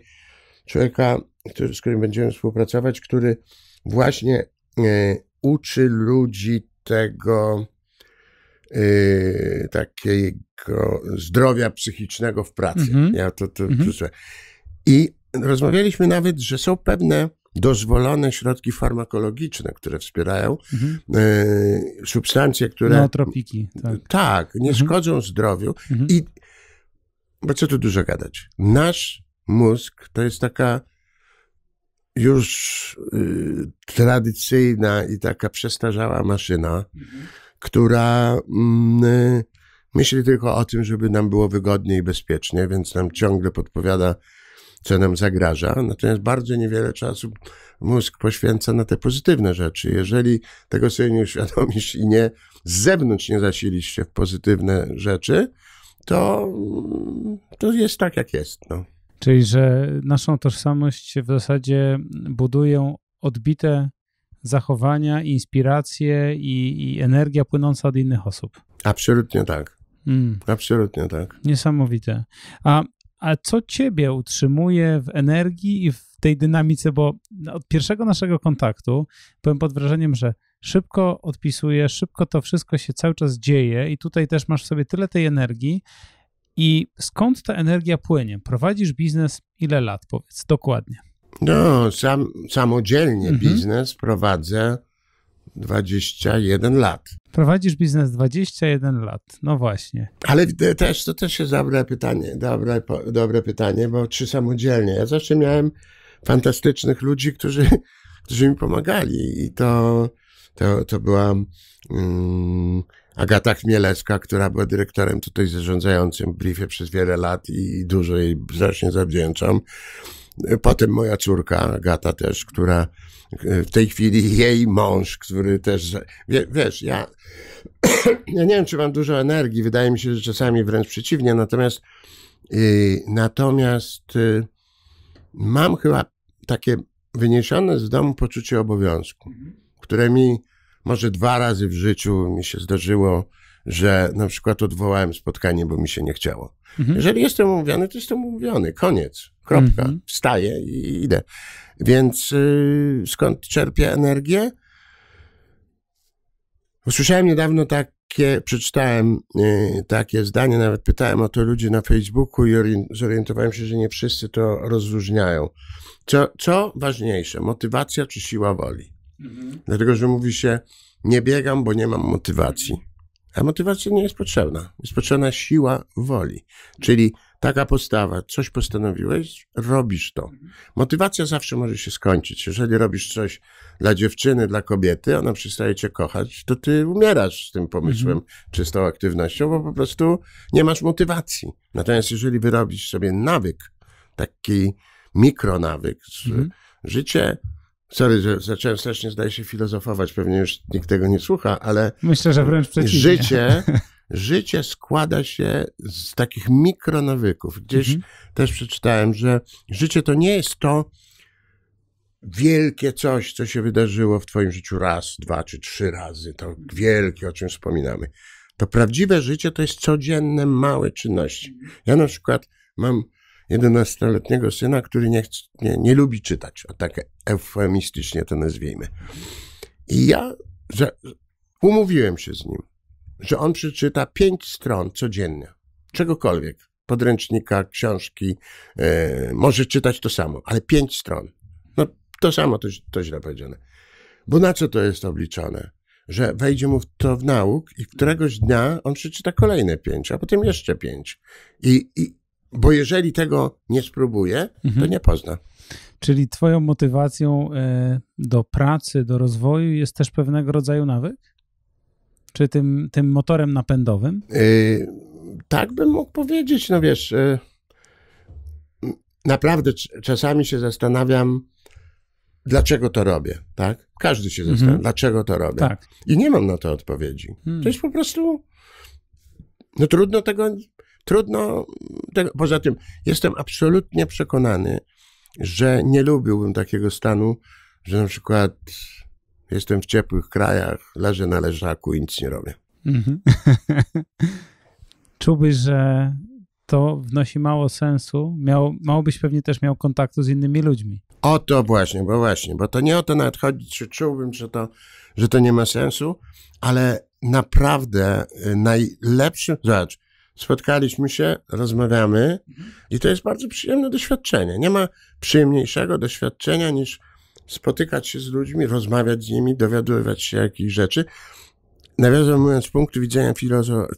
człowieka, który, z którym będziemy współpracować, który właśnie y, uczy ludzi tego y, takiego zdrowia psychicznego w pracy. Mm -hmm. Ja to, to mm -hmm. I rozmawialiśmy nawet, że są pewne dozwolone środki farmakologiczne, które wspierają mhm. E, substancje, które... Neotropiki, tak. tak nie mhm. szkodzą zdrowiu mhm. i... Bo co tu dużo gadać. Nasz mózg to jest taka już y, tradycyjna i taka przestarzała maszyna, mhm. która mm, y, myśli tylko o tym, żeby nam było wygodnie i bezpiecznie, więc nam ciągle podpowiada co nam zagraża, natomiast bardzo niewiele czasu mózg poświęca na te pozytywne rzeczy. Jeżeli tego sobie nie uświadomisz i nie z zewnątrz nie zasilisz się w pozytywne rzeczy, to, to jest tak, jak jest. No. Czyli, że naszą tożsamość w zasadzie budują odbite zachowania, inspiracje i, i energia płynąca od innych osób. Absolutnie tak. Mm. Absolutnie tak. Niesamowite. A a co ciebie utrzymuje w energii i w tej dynamice? Bo od pierwszego naszego kontaktu byłem pod wrażeniem, że szybko odpisujesz, szybko to wszystko się cały czas dzieje i tutaj też masz w sobie tyle tej energii. I skąd ta energia płynie? Prowadzisz biznes ile lat, powiedz dokładnie? No, sam, samodzielnie mhm. biznes prowadzę 21 lat. Prowadzisz biznes 21 lat, no właśnie. Ale też, to też jest dobre pytanie, dobre, dobre pytanie, bo czy samodzielnie? Ja zawsze miałem fantastycznych ludzi, którzy, którzy mi pomagali i to, to, to była um, Agata Chmielewska, która była dyrektorem tutaj zarządzającym w Briefie przez wiele lat i, i dużo jej strasznie zawdzięczam. Potem moja córka Agata też, która e, w tej chwili jej mąż, który też, wiesz, ja, ja nie wiem, czy mam dużo energii, wydaje mi się, że czasami wręcz przeciwnie, natomiast e, natomiast e, mam chyba takie wyniesione z domu poczucie obowiązku, które mi może dwa razy w życiu mi się zdarzyło, że na przykład odwołałem spotkanie, bo mi się nie chciało. Mhm. Jeżeli jestem umówiony, to jestem umówiony, koniec. Kropka. Mhm. Wstaję i idę. Więc y, skąd czerpię energię? Usłyszałem niedawno takie, przeczytałem y, takie zdanie, nawet pytałem o to ludzi na Facebooku i zorientowałem się, że nie wszyscy to rozróżniają. Co, co ważniejsze, motywacja czy siła woli? Mhm. Dlatego, że mówi się, nie biegam, bo nie mam motywacji. A motywacja nie jest potrzebna. Jest potrzebna siła woli. Czyli Taka postawa, coś postanowiłeś, robisz to. Mhm. Motywacja zawsze może się skończyć. Jeżeli robisz coś dla dziewczyny, dla kobiety, ona przestaje cię kochać, to ty umierasz z tym pomysłem mhm. czy z tą aktywnością, bo po prostu nie masz motywacji. Natomiast jeżeli wyrobisz sobie nawyk, taki mikronawyk, mhm. życie Sorry, że zacząłem strasznie, zdaje się, filozofować, pewnie już nikt tego nie słucha, ale. Myślę, że wręcz przeciwnie. Życie życie składa się z takich mikronawyków. Gdzieś mhm. też przeczytałem, że życie to nie jest to wielkie coś, co się wydarzyło w Twoim życiu raz, dwa czy trzy razy. To wielkie, o czym wspominamy. To prawdziwe życie to jest codzienne, małe czynności. Ja na przykład mam 11-letniego syna, który nie, nie, nie lubi czytać, a tak eufemistycznie to nazwijmy. I ja umówiłem się z nim że on przeczyta pięć stron codziennie, czegokolwiek, podręcznika, książki, e, może czytać to samo, ale pięć stron. No to samo, to, to źle powiedziane. Bo na co to jest obliczone? Że wejdzie mu to w nauk i któregoś dnia on przeczyta kolejne pięć, a potem jeszcze pięć. I, i bo jeżeli tego nie spróbuje, mhm. to nie pozna. Czyli twoją motywacją e, do pracy, do rozwoju jest też pewnego rodzaju nawyk? czy tym, tym motorem napędowym? Yy, tak bym mógł powiedzieć. No wiesz, yy, naprawdę czasami się zastanawiam, dlaczego to robię, tak? Każdy się mhm. zastanawia, dlaczego to robię. Tak. I nie mam na to odpowiedzi. Hmm. To jest po prostu, no trudno tego, trudno, tego. poza tym jestem absolutnie przekonany, że nie lubiłbym takiego stanu, że na przykład Jestem w ciepłych krajach, leżę na leżaku i nic nie robię. Mhm. Czułbyś, że to wnosi mało sensu, miał, mało byś pewnie też miał kontaktu z innymi ludźmi. O to właśnie, bo właśnie, bo to nie o to nawet chodzi, czy czułbym, że to, że to nie ma sensu, ale naprawdę y, najlepszym, zobacz, spotkaliśmy się, rozmawiamy mhm. i to jest bardzo przyjemne doświadczenie. Nie ma przyjemniejszego doświadczenia niż spotykać się z ludźmi, rozmawiać z nimi, dowiadywać się jakichś rzeczy. Nawiasem mówiąc, z punktu widzenia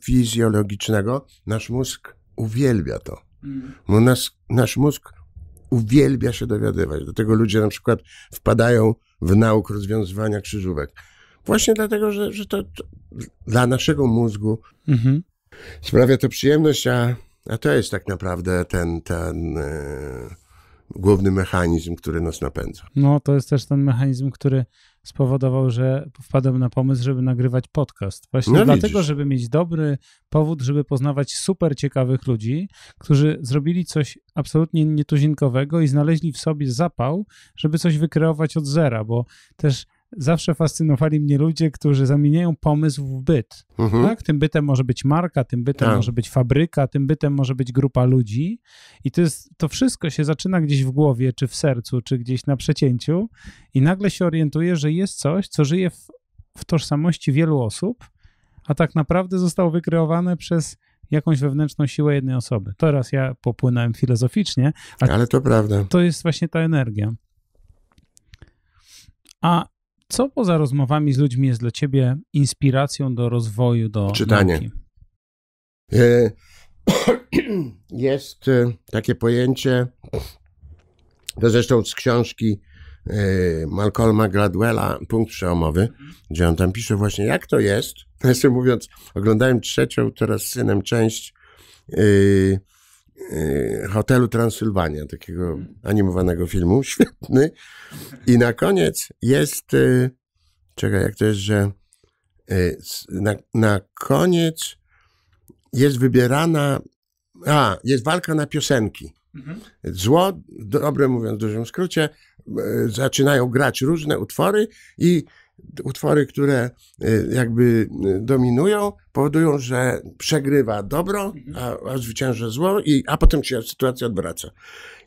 fizjologicznego, nasz mózg uwielbia to. Mm. Nas, nasz mózg uwielbia się dowiadywać. Dlatego ludzie na przykład wpadają w nauk rozwiązywania krzyżówek. Właśnie dlatego, że, że to, to dla naszego mózgu mm-hmm. sprawia to przyjemność, a, a to jest tak naprawdę ten, ten, ten główny mechanizm, który nas napędza. No, to jest też ten mechanizm, który spowodował, że wpadłem na pomysł, żeby nagrywać podcast. Właśnie no, dlatego, widzisz. żeby mieć dobry powód, żeby poznawać super ciekawych ludzi, którzy zrobili coś absolutnie nietuzinkowego i znaleźli w sobie zapał, żeby coś wykreować od zera, bo też zawsze fascynowali mnie ludzie, którzy zamieniają pomysł w byt. Mhm. Tak? Tym bytem może być marka, tym bytem tak. może być fabryka, tym bytem może być grupa ludzi. I to, jest, to wszystko się zaczyna gdzieś w głowie, czy w sercu, czy gdzieś na przecięciu, i nagle się orientuje, że jest coś, co żyje w, w tożsamości wielu osób, a tak naprawdę zostało wykreowane przez jakąś wewnętrzną siłę jednej osoby. Teraz ja popłynąłem filozoficznie, ale to prawda. To jest właśnie ta energia. A co poza rozmowami z ludźmi jest dla ciebie inspiracją do rozwoju, do czytania? E, jest e, takie pojęcie, to zresztą z książki e, Malcolma Gladwella, punkt przełomowy, mhm. gdzie on tam pisze właśnie, jak to jest. Jeszcze mówiąc, oglądałem trzecią, teraz z synem część Y, hotelu Transylwania, takiego animowanego filmu. Świetny. I na koniec jest. Y, czekaj, jak to jest, że. Y, na, na koniec jest wybierana. A, jest walka na piosenki. Mhm. Zło, dobre mówiąc w dużym skrócie, zaczynają grać różne utwory i utwory, które e, jakby e, dominują, powodują, że przegrywa dobro, mhm. a, a zwycięża zło, i, a potem się sytuacja odwraca.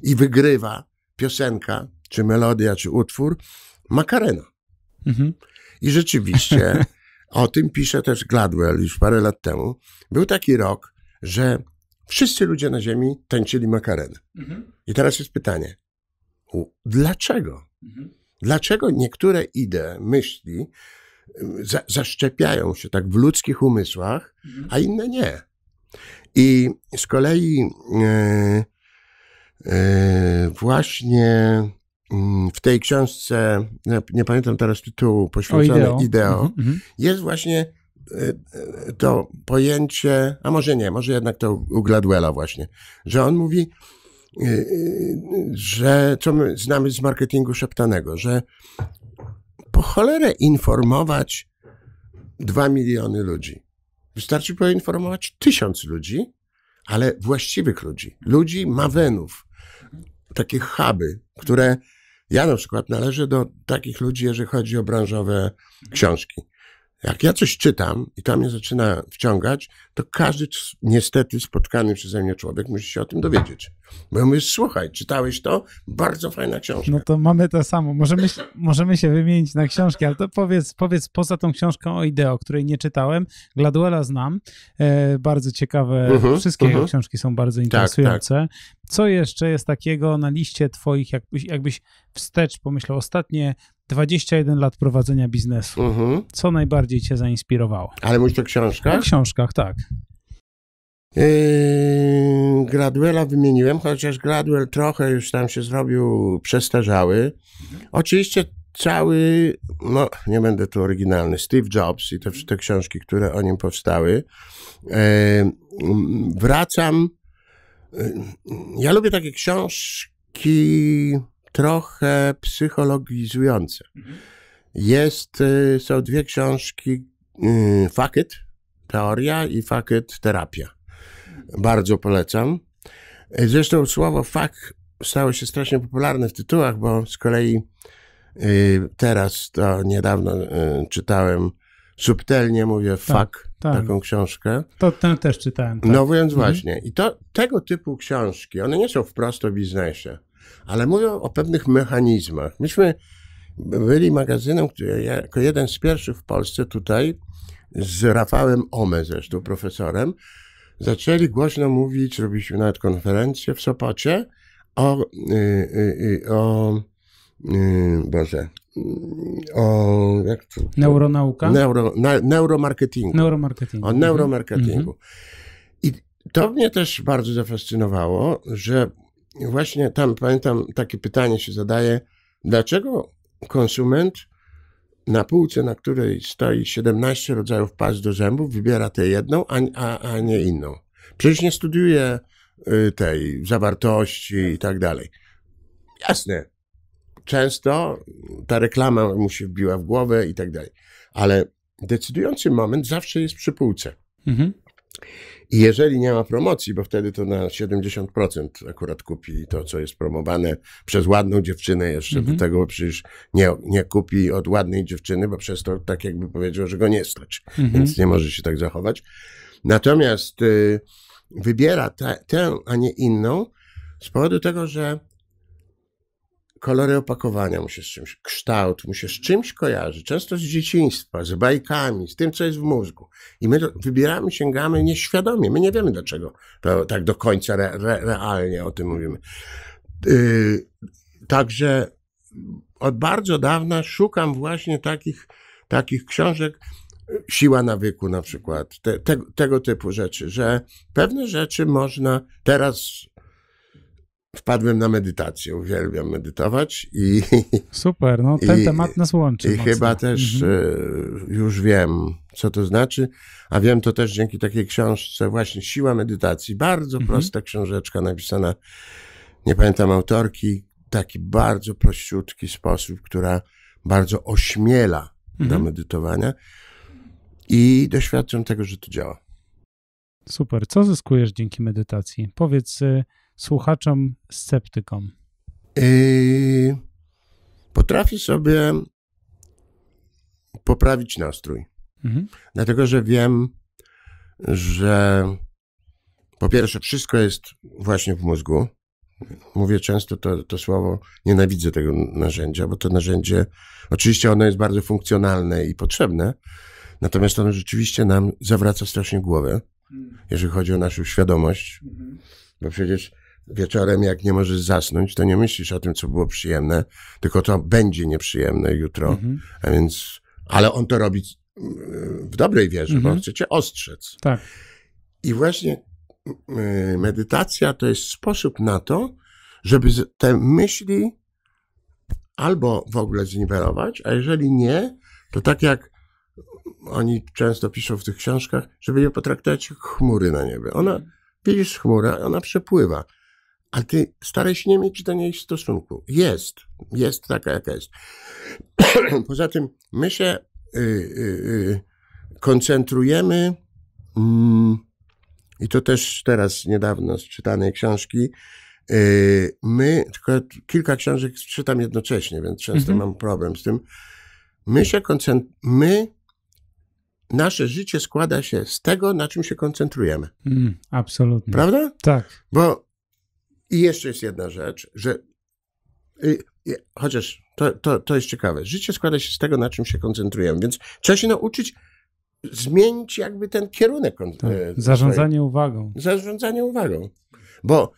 I wygrywa piosenka, czy melodia, czy utwór Makarena. Mhm. I rzeczywiście, o tym pisze też Gladwell już parę lat temu, był taki rok, że wszyscy ludzie na ziemi tańczyli Makarenę. Mhm. I teraz jest pytanie, dlaczego? Mhm. Dlaczego niektóre idee, myśli y, za, zaszczepiają się tak w ludzkich umysłach, mhm. a inne nie? I z kolei e, e, właśnie mm, w tej książce, no, nie pamiętam teraz tytułu, poświęcone ideo, mhm, mhm, jest właśnie e, e, to pojęcie, a może nie, może jednak to u Gladwella właśnie, że on mówi, Y, y, że co my znamy z marketingu szeptanego, że po cholerę informować dwa miliony ludzi. Wystarczy poinformować tysiąc ludzi, ale właściwych ludzi. Ludzi mawenów, takich huby, które ja na przykład należę do takich ludzi, jeżeli chodzi o branżowe książki. Jak ja coś czytam i to mnie zaczyna wciągać, to każdy niestety spotkany przeze mnie człowiek musi się o tym dowiedzieć. Bo ja mówię, słuchaj, czytałeś to? Bardzo fajna książka. No to mamy to samo. Możemy, możemy się wymienić na książki, ale to powiedz, powiedz poza tą książką o ideo, której nie czytałem. Gladuela znam. E, bardzo ciekawe. Uh mhm, -huh, Wszystkie uh mhm. -huh. książki są bardzo tak, interesujące. Tak, tak. Co jeszcze jest takiego na liście twoich, jakbyś, jakbyś wstecz pomyślał, ostatnie 21 lat prowadzenia biznesu. Mhm. Co najbardziej cię zainspirowało? Ale mówisz o książkach? O książkach, tak. Yy, Graduela wymieniłem, chociaż Graduel trochę już tam się zrobił przestarzały. Oczywiście cały, no nie będę tu oryginalny, Steve Jobs i te, te książki, które o nim powstały. Yy, wracam. Yy, ja lubię takie książki trochę psychologizujące. Mhm. Jest, y, są dwie książki, y, Fakiet, teoria i Fakiet, terapia. Mhm. Bardzo polecam. Zresztą słowo fak stało się strasznie popularne w tytułach, bo z kolei y, teraz to niedawno czytałem subtelnie mówię tak, fak, tak, taką książkę. To ten też czytałem. Tak. No więc mhm. właśnie. I to tego typu książki, one nie są wprost o biznesie ale mówią o pewnych mechanizmach. Myśmy byli magazynem, który ja, jako jeden z pierwszych w Polsce tutaj, z Rafałem Ome zresztą, profesorem, zaczęli głośno mówić, robiliśmy nawet konferencję w Sopocie o, y, y, y o y, Boże, o jak to, neuronauka? Neuro, na, neuromarketingu. neuromarketingu. O mhm. neuromarketingu. Mhm. I to mnie też bardzo zafascynowało, że właśnie tam, pamiętam, takie pytanie się zadaje, dlaczego konsument na półce, na której stoi 17 rodzajów pasz do zębów, wybiera tę jedną, a, a, a nie inną? Przecież nie studiuje y, tej zawartości i tak dalej. Jasne, często ta reklama mu się wbiła w głowę i tak dalej, ale decydujący moment zawsze jest przy półce. Mhm. I jeżeli nie ma promocji, bo wtedy to na 70% akurat kupi to, co jest promowane przez ładną dziewczynę jeszcze, do mhm. tego przecież nie, nie kupi od ładnej dziewczyny, bo przez to tak jakby powiedział, że go nie stać, mhm. więc nie może się tak zachować. Natomiast y, wybiera tę, a nie inną z powodu tego, że kolory opakowania mu się z czymś, kształt mu z czymś kojarzy, często z dzieciństwa, z bajkami, z tym, co jest w mózgu. I my wybieramy, sięgamy nieświadomie. My nie wiemy dlaczego tak do końca re, re, realnie o tym mówimy. Yy, także od bardzo dawna szukam właśnie takich, takich książek, siła nawyku na przykład, te, te, tego typu rzeczy, że pewne rzeczy można teraz wpadłem na medytację. Uwielbiam medytować i. Super, no ten i, temat nas łączy. I mocno. chyba też mhm. E, już wiem, co to znaczy, a wiem to też dzięki takiej książce, właśnie Siła Medytacji. Bardzo mhm. prosta książeczka napisana, nie pamiętam autorki, taki bardzo prościutki sposób, która bardzo ośmiela mhm. do medytowania i doświadczam tego, że to działa. Super. Co zyskujesz dzięki medytacji? Powiedz e, słuchaczom sceptykom? Yy, potrafię sobie poprawić nastrój. Mhm. Dlatego, że wiem, że po pierwsze, wszystko jest właśnie w mózgu. Mówię często to, to słowo, nienawidzę tego narzędzia, bo to narzędzie, oczywiście ono jest bardzo funkcjonalne i potrzebne, natomiast ono rzeczywiście nam zawraca strasznie głowę, mhm. jeżeli chodzi o naszą świadomość, mhm. bo przecież wieczorem, jak nie możesz zasnąć, to nie myślisz o tym, co było przyjemne, tylko to będzie nieprzyjemne jutro. Mhm. A więc, ale on to robi w dobrej wierze, mhm. bo chce cię ostrzec. Tak. I właśnie y, medytacja to jest sposób na to, żeby te myśli albo w ogóle zniwelować, a jeżeli nie, to tak jak oni często piszą w tych książkach, żeby je potraktować jak chmury na niebie. Ona, mhm. widzisz chmurę, ona przepływa ale ty staraj się nie mieć do niej stosunku. Jest, jest taka, jaka jest. Poza tym my się y, y, y, koncentrujemy, mm, i to też teraz niedawno z czytanej książki, y, my, tylko kilka książek czytam jednocześnie, więc często mhm. mam problem z tym. My się koncentrujemy, my, nasze życie składa się z tego, na czym się koncentrujemy. Mm, absolutnie. Prawda? Tak. Bo i jeszcze jest jedna rzecz, że y, y, chociaż to, to, to jest ciekawe, życie składa się z tego, na czym się koncentrujemy, więc trzeba się nauczyć zmienić jakby ten kierunek. Tak. E, zarządzanie swoje. uwagą. Zarządzanie uwagą. Bo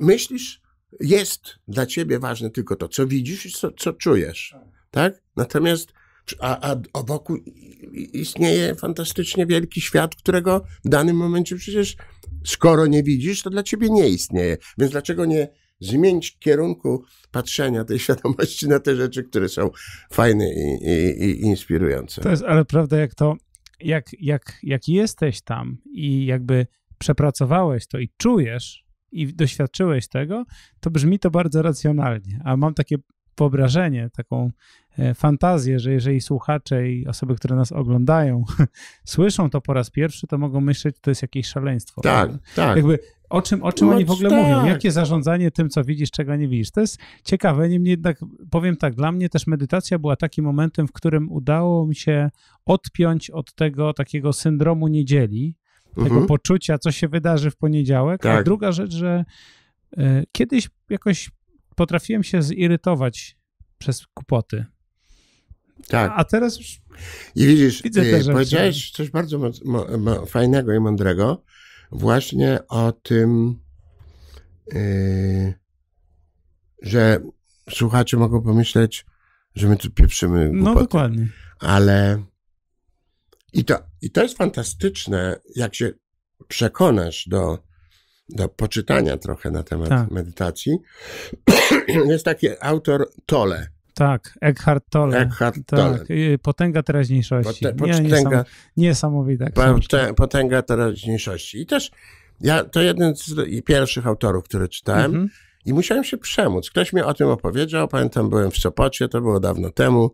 myślisz, jest dla ciebie ważne tylko to, co widzisz i co, co czujesz. Tak? Natomiast a, a obok istnieje fantastycznie wielki świat, którego w danym momencie przecież Skoro nie widzisz, to dla ciebie nie istnieje. Więc dlaczego nie zmienić kierunku patrzenia tej świadomości na te rzeczy, które są fajne i, i, i inspirujące? To jest ale prawda, jak to, jak, jak, jak jesteś tam i jakby przepracowałeś to i czujesz, i doświadczyłeś tego, to brzmi to bardzo racjonalnie. A mam takie wyobrażenie, taką e, fantazję, że jeżeli słuchacze i osoby, które nas oglądają, słyszą to po raz pierwszy, to mogą myśleć, że to jest jakieś szaleństwo. Tak, tak. Jakby o czym, o czym no oni w ogóle tak. mówią? Jakie zarządzanie tym, co widzisz, czego nie widzisz? To jest ciekawe. Niemniej jednak powiem tak, dla mnie też medytacja była takim momentem, w którym udało mi się odpiąć od tego takiego syndromu niedzieli, tego mhm. poczucia, co się wydarzy w poniedziałek. Tak. A druga rzecz, że e, Kiedyś jakoś potrafiłem się zirytować przez kłopoty. Tak. A, teraz już. I widzisz, widzę e, te powiedziałeś coś bardzo mo- mo- fajnego i mądrego właśnie o tym, yy, że słuchacze mogą pomyśleć, że my tu pieprzymy. No, głupoty. No dokładnie. Ale i to, i to jest fantastyczne, jak się przekonasz do do poczytania tak. trochę na temat tak. medytacji. Jest taki autor Tole. Tak, Eckhart Tolle. Eckhart tak, Tolle. Tak, potęga teraźniejszości. potęga, nie, niesamowite. niesamowite potęga teraźniejszości. I też ja, to jeden z pierwszych autorów, który czytałem mhm. i musiałem się przemóc. Ktoś mi o tym opowiedział, pamiętam byłem w Sopocie, to było dawno temu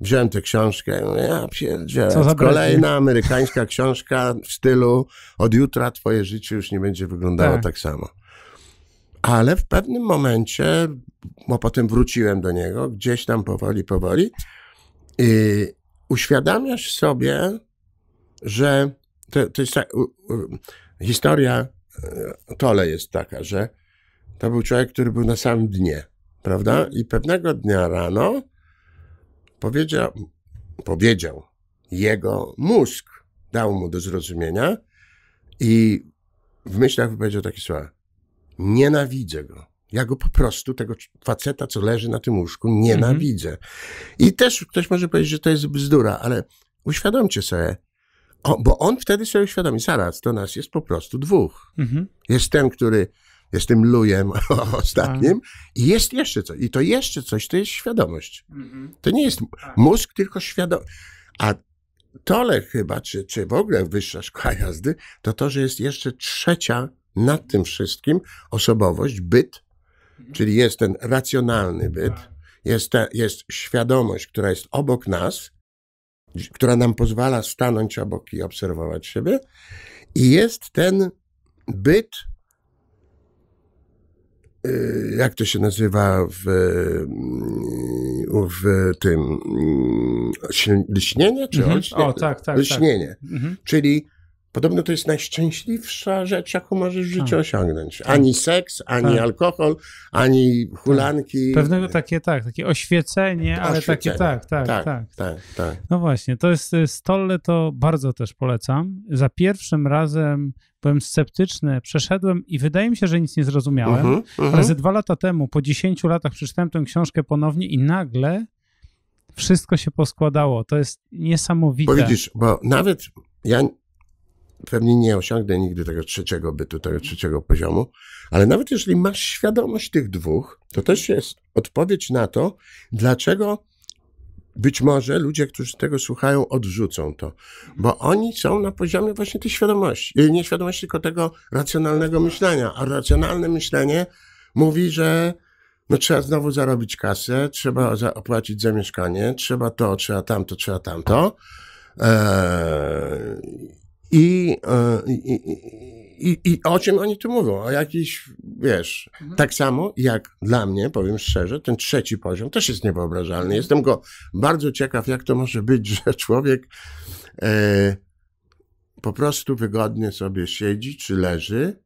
Wziąłem tę książkę, mówię, ja pierdzielę. Kolejna amerykańska książka w stylu od jutra twoje życie już nie będzie wyglądało tak, tak samo. Ale w pewnym momencie, bo potem wróciłem do niego, gdzieś tam powoli, powoli, i y, uświadamiasz sobie, że to, to jest tak, u, u, historia y, Tole jest taka, że to był człowiek, który był na samym dnie, prawda? I pewnego dnia rano Powiedział, powiedział, jego mózg dał mu do zrozumienia i w myślach wypowiedział takie słowa. Nienawidzę go. Ja go po prostu, tego faceta, co leży na tym łóżku, nienawidzę. Mhm. I też ktoś może powiedzieć, że to jest bzdura, ale uświadomcie sobie, o, bo on wtedy sobie uświadomi, zaraz, to nas jest po prostu dwóch. Mhm. Jest ten, który jest tym lujem ostatnim. Tak. I jest jeszcze coś. I to jeszcze coś to jest świadomość. Mhm. To nie jest tak. mózg, tylko świadomość. A tole chyba, czy, czy w ogóle wyższa szkoła jazdy, to to, że jest jeszcze trzecia nad tym wszystkim osobowość, byt, mhm. czyli jest ten racjonalny tak. byt, jest, ta, jest świadomość, która jest obok nas, która nam pozwala stanąć obok i obserwować siebie, i jest ten byt Y, jak to się nazywa w, y, w tym mm, lśnienie, czy mhm. O, tak, tak. Lśnienie. Tak. Mhm. Czyli podobno to jest najszczęśliwsza rzecz, jaką możesz w życiu tak. osiągnąć. Tak. Ani seks, ani tak. alkohol, ani hulanki. Pewnego takie, tak, takie oświecenie, ale oświecenie. takie, tak tak, tak tak, tak, tak, No właśnie, to jest Stolle, to bardzo też polecam. Za pierwszym razem byłem sceptyczny, przeszedłem i wydaje mi się, że nic nie zrozumiałem, uh -huh, uh -huh. ale ze dwa lata temu, po dziesięciu latach przeczytałem tę książkę ponownie i nagle wszystko się poskładało. To jest niesamowite. Powiedzisz, bo nawet ja pewnie nie osiągnę nigdy tego trzeciego bytu, tego trzeciego poziomu, ale nawet jeżeli masz świadomość tych dwóch, to też jest odpowiedź na to, dlaczego być może ludzie, którzy tego słuchają, odrzucą to, bo oni są na poziomie właśnie tej świadomości, y, nie świadomości, tylko tego racjonalnego myślenia, a racjonalne myślenie mówi, że no trzeba znowu zarobić kasę, trzeba opłacić za mieszkanie, trzeba to, trzeba tamto, trzeba tamto. Eee, i, e, i, i i, I o czym oni tu mówią? O jakiś, wiesz, mhm. tak samo jak dla mnie, powiem szczerze, ten trzeci poziom też jest niewyobrażalny. Mhm. Jestem go bardzo ciekaw, jak to może być, że człowiek e, po prostu wygodnie sobie siedzi czy leży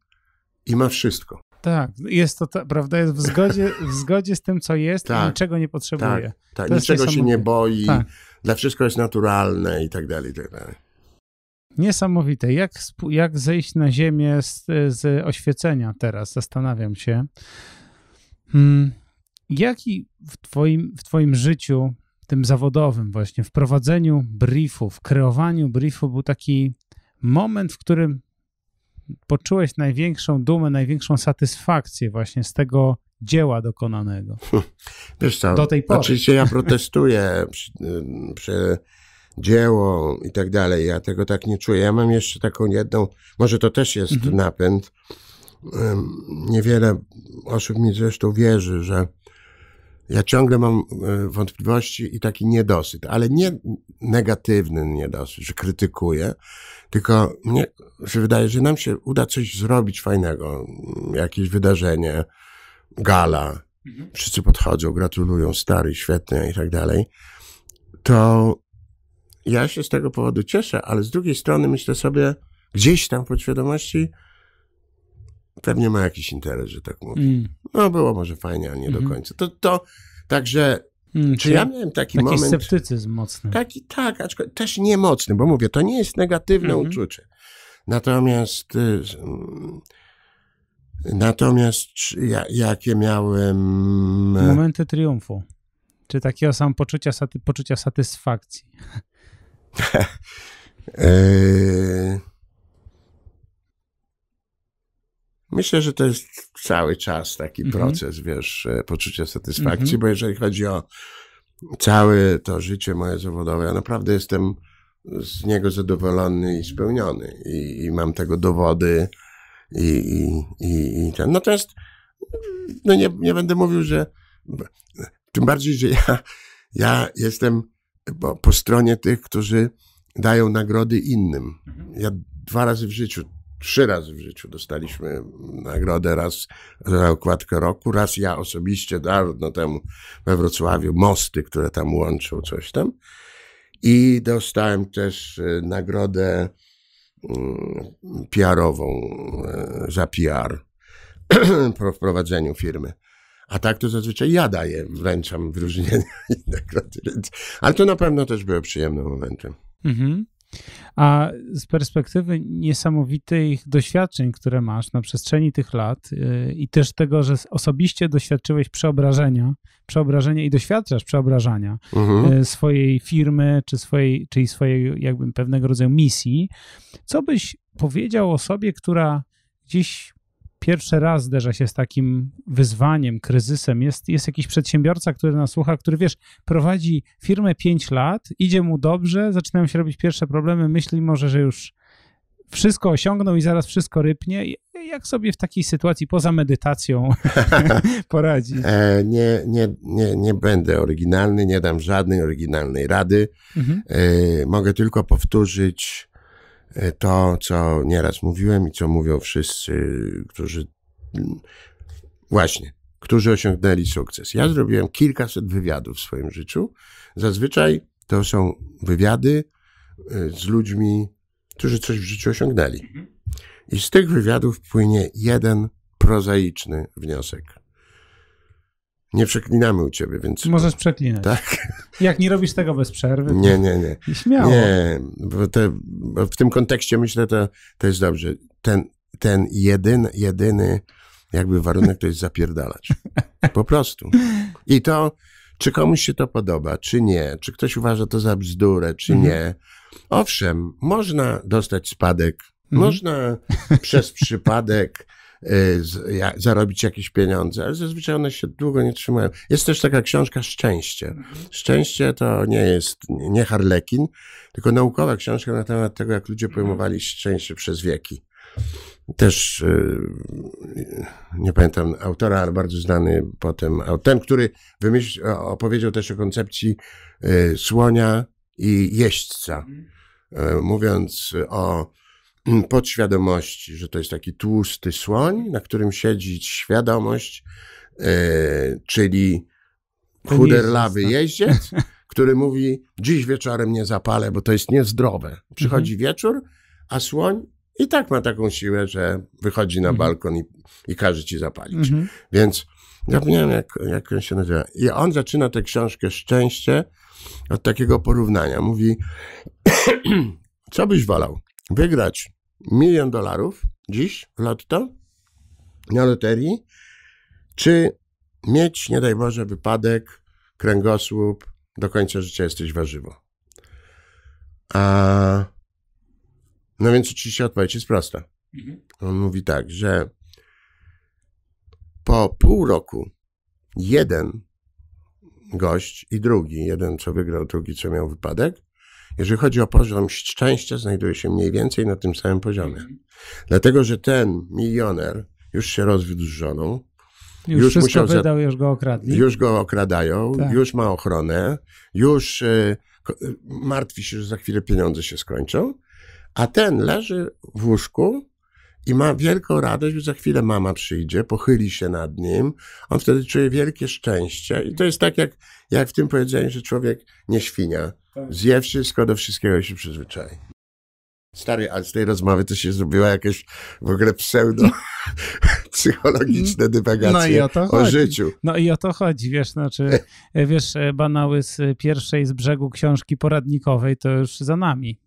i ma wszystko. Tak, jest to, ta, prawda, jest w zgodzie, w zgodzie z tym, co jest tak, i niczego nie potrzebuje. Tak, tak niczego się nie boi, tak. dla wszystko jest naturalne i tak dalej, i tak dalej. Niesamowite. Jak, jak zejść na ziemię z, z oświecenia teraz? Zastanawiam się. Hmm. Jaki w twoim, w twoim życiu, tym zawodowym właśnie, w prowadzeniu briefu, w kreowaniu briefu był taki moment, w którym poczułeś największą dumę, największą satysfakcję właśnie z tego dzieła dokonanego? Hm. Wiesz co, Do tej pory. oczywiście ja protestuję przy, przy dzieło i tak dalej. Ja tego tak nie czuję. Ja mam jeszcze taką jedną, może to też jest mhm. napęd. Niewiele osób mi zresztą wierzy, że ja ciągle mam e, wątpliwości i taki niedosyt, ale nie negatywny niedosyt, że krytykuję, tylko mnie się wydaje, że nam się uda coś zrobić fajnego, jakieś wydarzenie, gala, mhm. wszyscy podchodzą, gratulują, stary, świetny i tak dalej, to ja się z tego powodu cieszę, ale z drugiej strony myślę sobie, gdzieś tam w podświadomości pewnie ma jakiś interes, że tak mówię. Mm. No było może fajnie, ale nie mm -hmm. do mhm. końca. To, to także mm, czy ja miałem taki taki moment... sceptycyzm mocny. Taki, tak, aczkolwiek też nie mocny, bo mówię, to nie jest negatywne mm -hmm. uczucie. Natomiast y, mm, natomiast ja, jakie miałem... Momenty triumfu. Czy takiego samopoczucia saty, poczucia satysfakcji. E, myślę, że to jest cały czas taki mhm. proces, wiesz, e, poczucia satysfakcji, mhm. bo jeżeli chodzi o całe to życie moje zawodowe, ja naprawdę jestem z niego zadowolony i spełniony i, i mam tego dowody i, i, i, i ten. Natomiast no nie, nie będę mówił, że tym bardziej, że ja, ja jestem bo po stronie tych, którzy dają nagrody innym. Mhm. Ja dwa razy w życiu, trzy razy w życiu dostaliśmy nagrodę. Raz za okładkę roku, raz ja osobiście dawno temu we Wrocławiu, mosty, które tam łączą, coś tam. I dostałem też e, nagrodę mm, PR-ową e, za PR po prowadzeniu firmy. A tak to zazwyczaj ja daję, wręczam wyróżnienia i nagrody. Ale to na pewno też były przyjemne momenty. Mhm. A z perspektywy niesamowitych doświadczeń, które masz na przestrzeni tych lat y, i też tego, że osobiście doświadczyłeś przeobrażenia, przeobrażenia i doświadczasz przeobrażania mhm. Y, swojej firmy, czy swojej, czyli swojej jakby pewnego rodzaju misji, co byś powiedział osobie, która gdzieś pierwszy raz zderza się z takim wyzwaniem, kryzysem. Jest, jest jakiś przedsiębiorca, który nas słucha, który wiesz, prowadzi firmę 5 lat, idzie mu dobrze, zaczynają się robić pierwsze problemy, myśli może, że już wszystko osiągnął i zaraz wszystko rypnie. Jak sobie w takiej sytuacji poza medytacją poradzić? E, nie, nie, nie, nie będę oryginalny, nie dam żadnej oryginalnej rady. Mhm. E, mogę tylko powtórzyć E, to, co nieraz mówiłem i co mówią wszyscy, którzy mm, właśnie, którzy osiągnęli sukces. Ja zrobiłem kilkaset wywiadów w swoim życiu. Zazwyczaj to są wywiady e, z ludźmi, którzy coś w życiu osiągnęli. Mhm. I z tych wywiadów płynie jeden prozaiczny wniosek. Nie przeklinamy u ciebie, więc. Możesz przeklinać. Tak. Jak nie robisz tego bez przerwy. Nie, nie, nie. I śmiało. Nie, bo te, bo w tym kontekście myślę, to, to jest dobrze. Ten, ten jedyn, jedyny jakby warunek to jest zapierdalać. Po prostu. I to, czy komuś się to podoba, czy nie, czy ktoś uważa to za bzdurę, czy mhm. nie. Owszem, można dostać spadek, mhm. można przez przypadek Y, zarobić jakieś pieniądze, ale zazwyczaj one się długo nie trzymają. Jest też taka książka Szczęście. Szczęście to nie jest, nie harlekin, tylko naukowa książka na temat tego, jak ludzie mhm. pojmowali szczęście przez wieki. Też y, nie pamiętam autora, ale bardzo znany potem, ten, który wymyślił opowiedział też o koncepcji y, słonia i jeźdźca, mhm. mówiąc o podświadomości, że to jest taki tłusty słoń, na którym siedzi świadomość, yy, czyli chuderlawy jeździec, który mówi, dziś wieczorem nie zapalę, bo to jest niezdrowe. Przychodzi mhm. wieczór, a słoń i tak ma taką siłę, że wychodzi na mhm. balkon i, i każe ci zapalić. Mhm. Więc zapomniałem, jak, jak on się nazywa. I on zaczyna tę książkę Szczęście od takiego porównania. Mówi, co byś wolał? wygrać milion dolarów dziś w lotto na loterii, czy mieć, nie daj Boże, wypadek, kręgosłup, do końca życia jesteś warzywo. A... No więc oczywiście odpowiedź jest prosta. Mhm. On mówi tak, że po pół roku jeden gość i drugi, jeden co wygrał, drugi co miał wypadek, jeżeli chodzi o poziom szczęścia, znajduje się mniej więcej na tym samym poziomie. Mhm. Dlatego, że ten milioner już się rozwiódł z żoną. Już, już musiał wydał, za... już go okradli. Już go okradają, tak. już ma ochronę, już y, y, martwi się, że za chwilę pieniądze się skończą, a ten leży w łóżku i ma wielką radość, że za chwilę mama przyjdzie, pochyli się nad nim, on wtedy czuje wielkie szczęście i to jest tak jak, jak w tym powiedzeniu, że człowiek nie świnia, tak. Zje wszystko, do wszystkiego się przyzwyczai. Stary, a z tej rozmowy to się zrobiła jakieś w ogóle pseudo psychologiczne no dywagacje no o, o życiu. No i o to chodzi, wiesz, znaczy, e, wiesz, e, banały z pierwszej z brzegu książki poradnikowej to już za nami.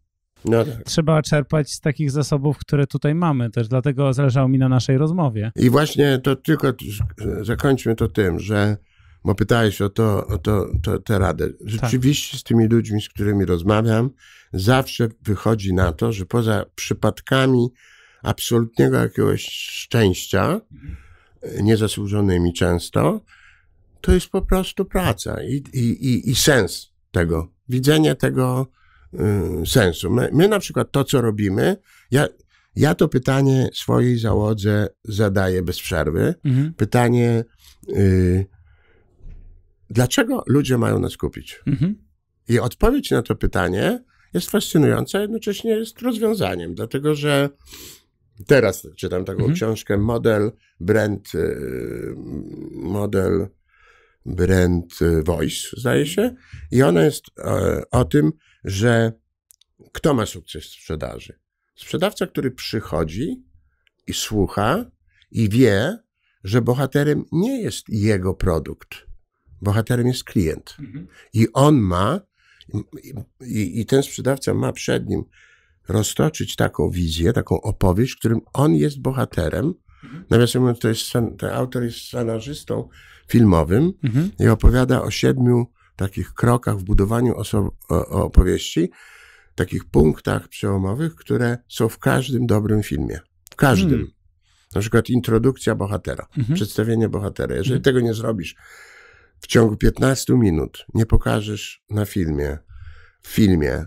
No tak. Trzeba czerpać z takich zasobów, które tutaj mamy też, dlatego zależało mi na naszej rozmowie. I właśnie to tylko zakończmy to tym, że bo pytałeś o, to, o to, to, tę radę. Rzeczywiście tak. z tymi ludźmi, z którymi rozmawiam, zawsze wychodzi na to, że poza przypadkami absolutnego jakiegoś szczęścia, e, niezasłużonymi często, to jest po prostu praca i, i, i, i sens tego, widzenie tego y, sensu. My, my, na przykład to, co robimy, ja, ja to pytanie swojej załodze zadaję bez przerwy. Mhm. Pytanie, y, Dlaczego ludzie mają nas kupić? Mhm. I odpowiedź na to pytanie jest fascynująca, jednocześnie jest rozwiązaniem, dlatego że teraz czytam taką mhm. książkę Model Brand y, Model Brand y, Voice, zdaje się, i ona jest e, o tym, że kto ma sukces w sprzedaży? Sprzedawca, który przychodzi i słucha i wie, że bohaterem nie jest jego produkt Bohaterem jest klient. Mhm. I on ma, i, i ten sprzedawca ma przed nim roztoczyć taką wizję, taką opowieść, którym on jest bohaterem. Mhm. Nawiasem mówiąc, to jest, ten autor jest scenarzystą filmowym mhm. i opowiada o siedmiu takich krokach w budowaniu opowieści, takich punktach przełomowych, które są w każdym dobrym filmie. W każdym. Mhm. Na przykład introdukcja bohatera, mhm. przedstawienie bohatera. Jeżeli mhm. tego nie zrobisz w ciągu 15 minut nie pokażesz na filmie, w filmie,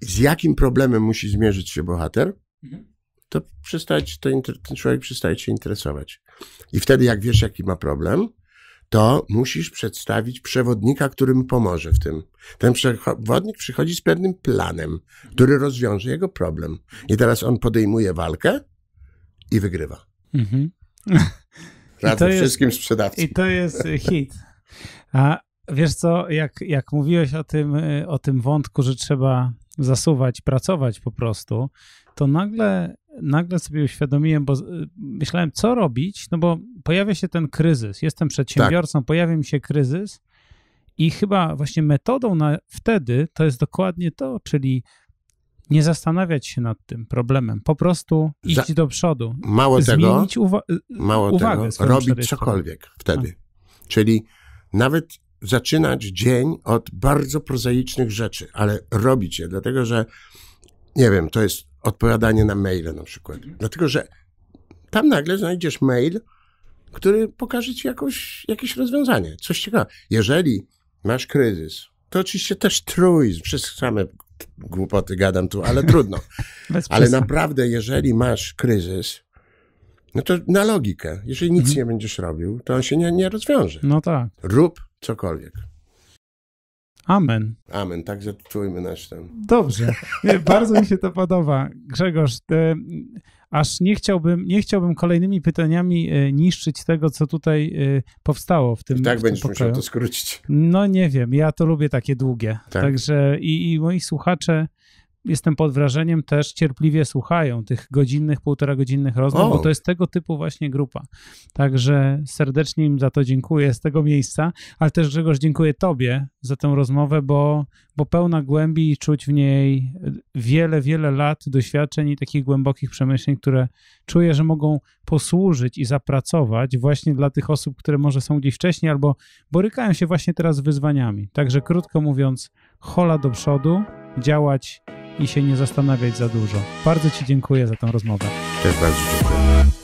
z jakim problemem musi zmierzyć się bohater, mhm. to, przestać, to ten człowiek przestaje się interesować. I wtedy, jak wiesz, jaki ma problem, to musisz przedstawić przewodnika, który mu pomoże w tym. Ten przewodnik przychodzi z pewnym planem, który rozwiąże jego problem. I teraz on podejmuje walkę i wygrywa. Mhm. Radzę jest, wszystkim sprzedawcom. I to jest e, hit. A wiesz co, jak, jak mówiłeś o tym, e, o tym wątku, że trzeba zasuwać, pracować po prostu, to nagle, nagle sobie uświadomiłem, bo e, myślałem, co robić, no bo pojawia się ten kryzys. Jestem przedsiębiorcą, tak. pojawia mi się kryzys i chyba właśnie metodą na wtedy to jest dokładnie to, czyli nie zastanawiać się nad tym problemem, po prostu iść Za... do przodu. Mało zmienić tego, uwa mało uwagę tego robić cokolwiek wtedy. A. Tak. Czyli nawet zaczynać dzień od bardzo prozaicznych rzeczy, ale robić je, dlatego że, nie wiem, to jest odpowiadanie na maile na przykład. Mhm. Dlatego że tam nagle znajdziesz mail, który pokaże ci jakoś, jakieś rozwiązanie, coś ciekawego. Jeżeli masz kryzys, to oczywiście też truizm, wszystkie same głupoty gadam tu, ale trudno. ale naprawdę, jeżeli masz kryzys, no to na logikę. Jeżeli nic mhm. nie będziesz robił, to on się nie, nie rozwiąże. No tak. Rób cokolwiek. Amen. Amen, Także czujmy nasz ten. Dobrze, bardzo mi się to podoba. Grzegorz, ty, aż nie chciałbym, nie chciałbym kolejnymi pytaniami e, niszczyć tego, co tutaj e, powstało w tym I tak w będziesz pokoju. musiał to skrócić. No nie wiem, ja to lubię takie długie. Tak. Także i, i moi słuchacze jestem pod wrażeniem, też cierpliwie słuchają tych godzinnych, półtora godzinnych rozmów, bo to jest tego typu właśnie grupa. Także serdecznie im za to dziękuję z tego miejsca, ale też Grzegorz, dziękuję Tobie za tę rozmowę, bo, bo pełna głębi i czuć w niej wiele, wiele lat doświadczeń i takich głębokich przemyśleń, które czuję, że mogą posłużyć i zapracować właśnie dla tych osób, które może są gdzieś wcześniej albo borykają się właśnie teraz z wyzwaniami. Także krótko mówiąc, hola do przodu, działać i się nie zastanawiać za dużo. Bardzo Ci dziękuję za tę rozmowę. Też bardzo dziękuję.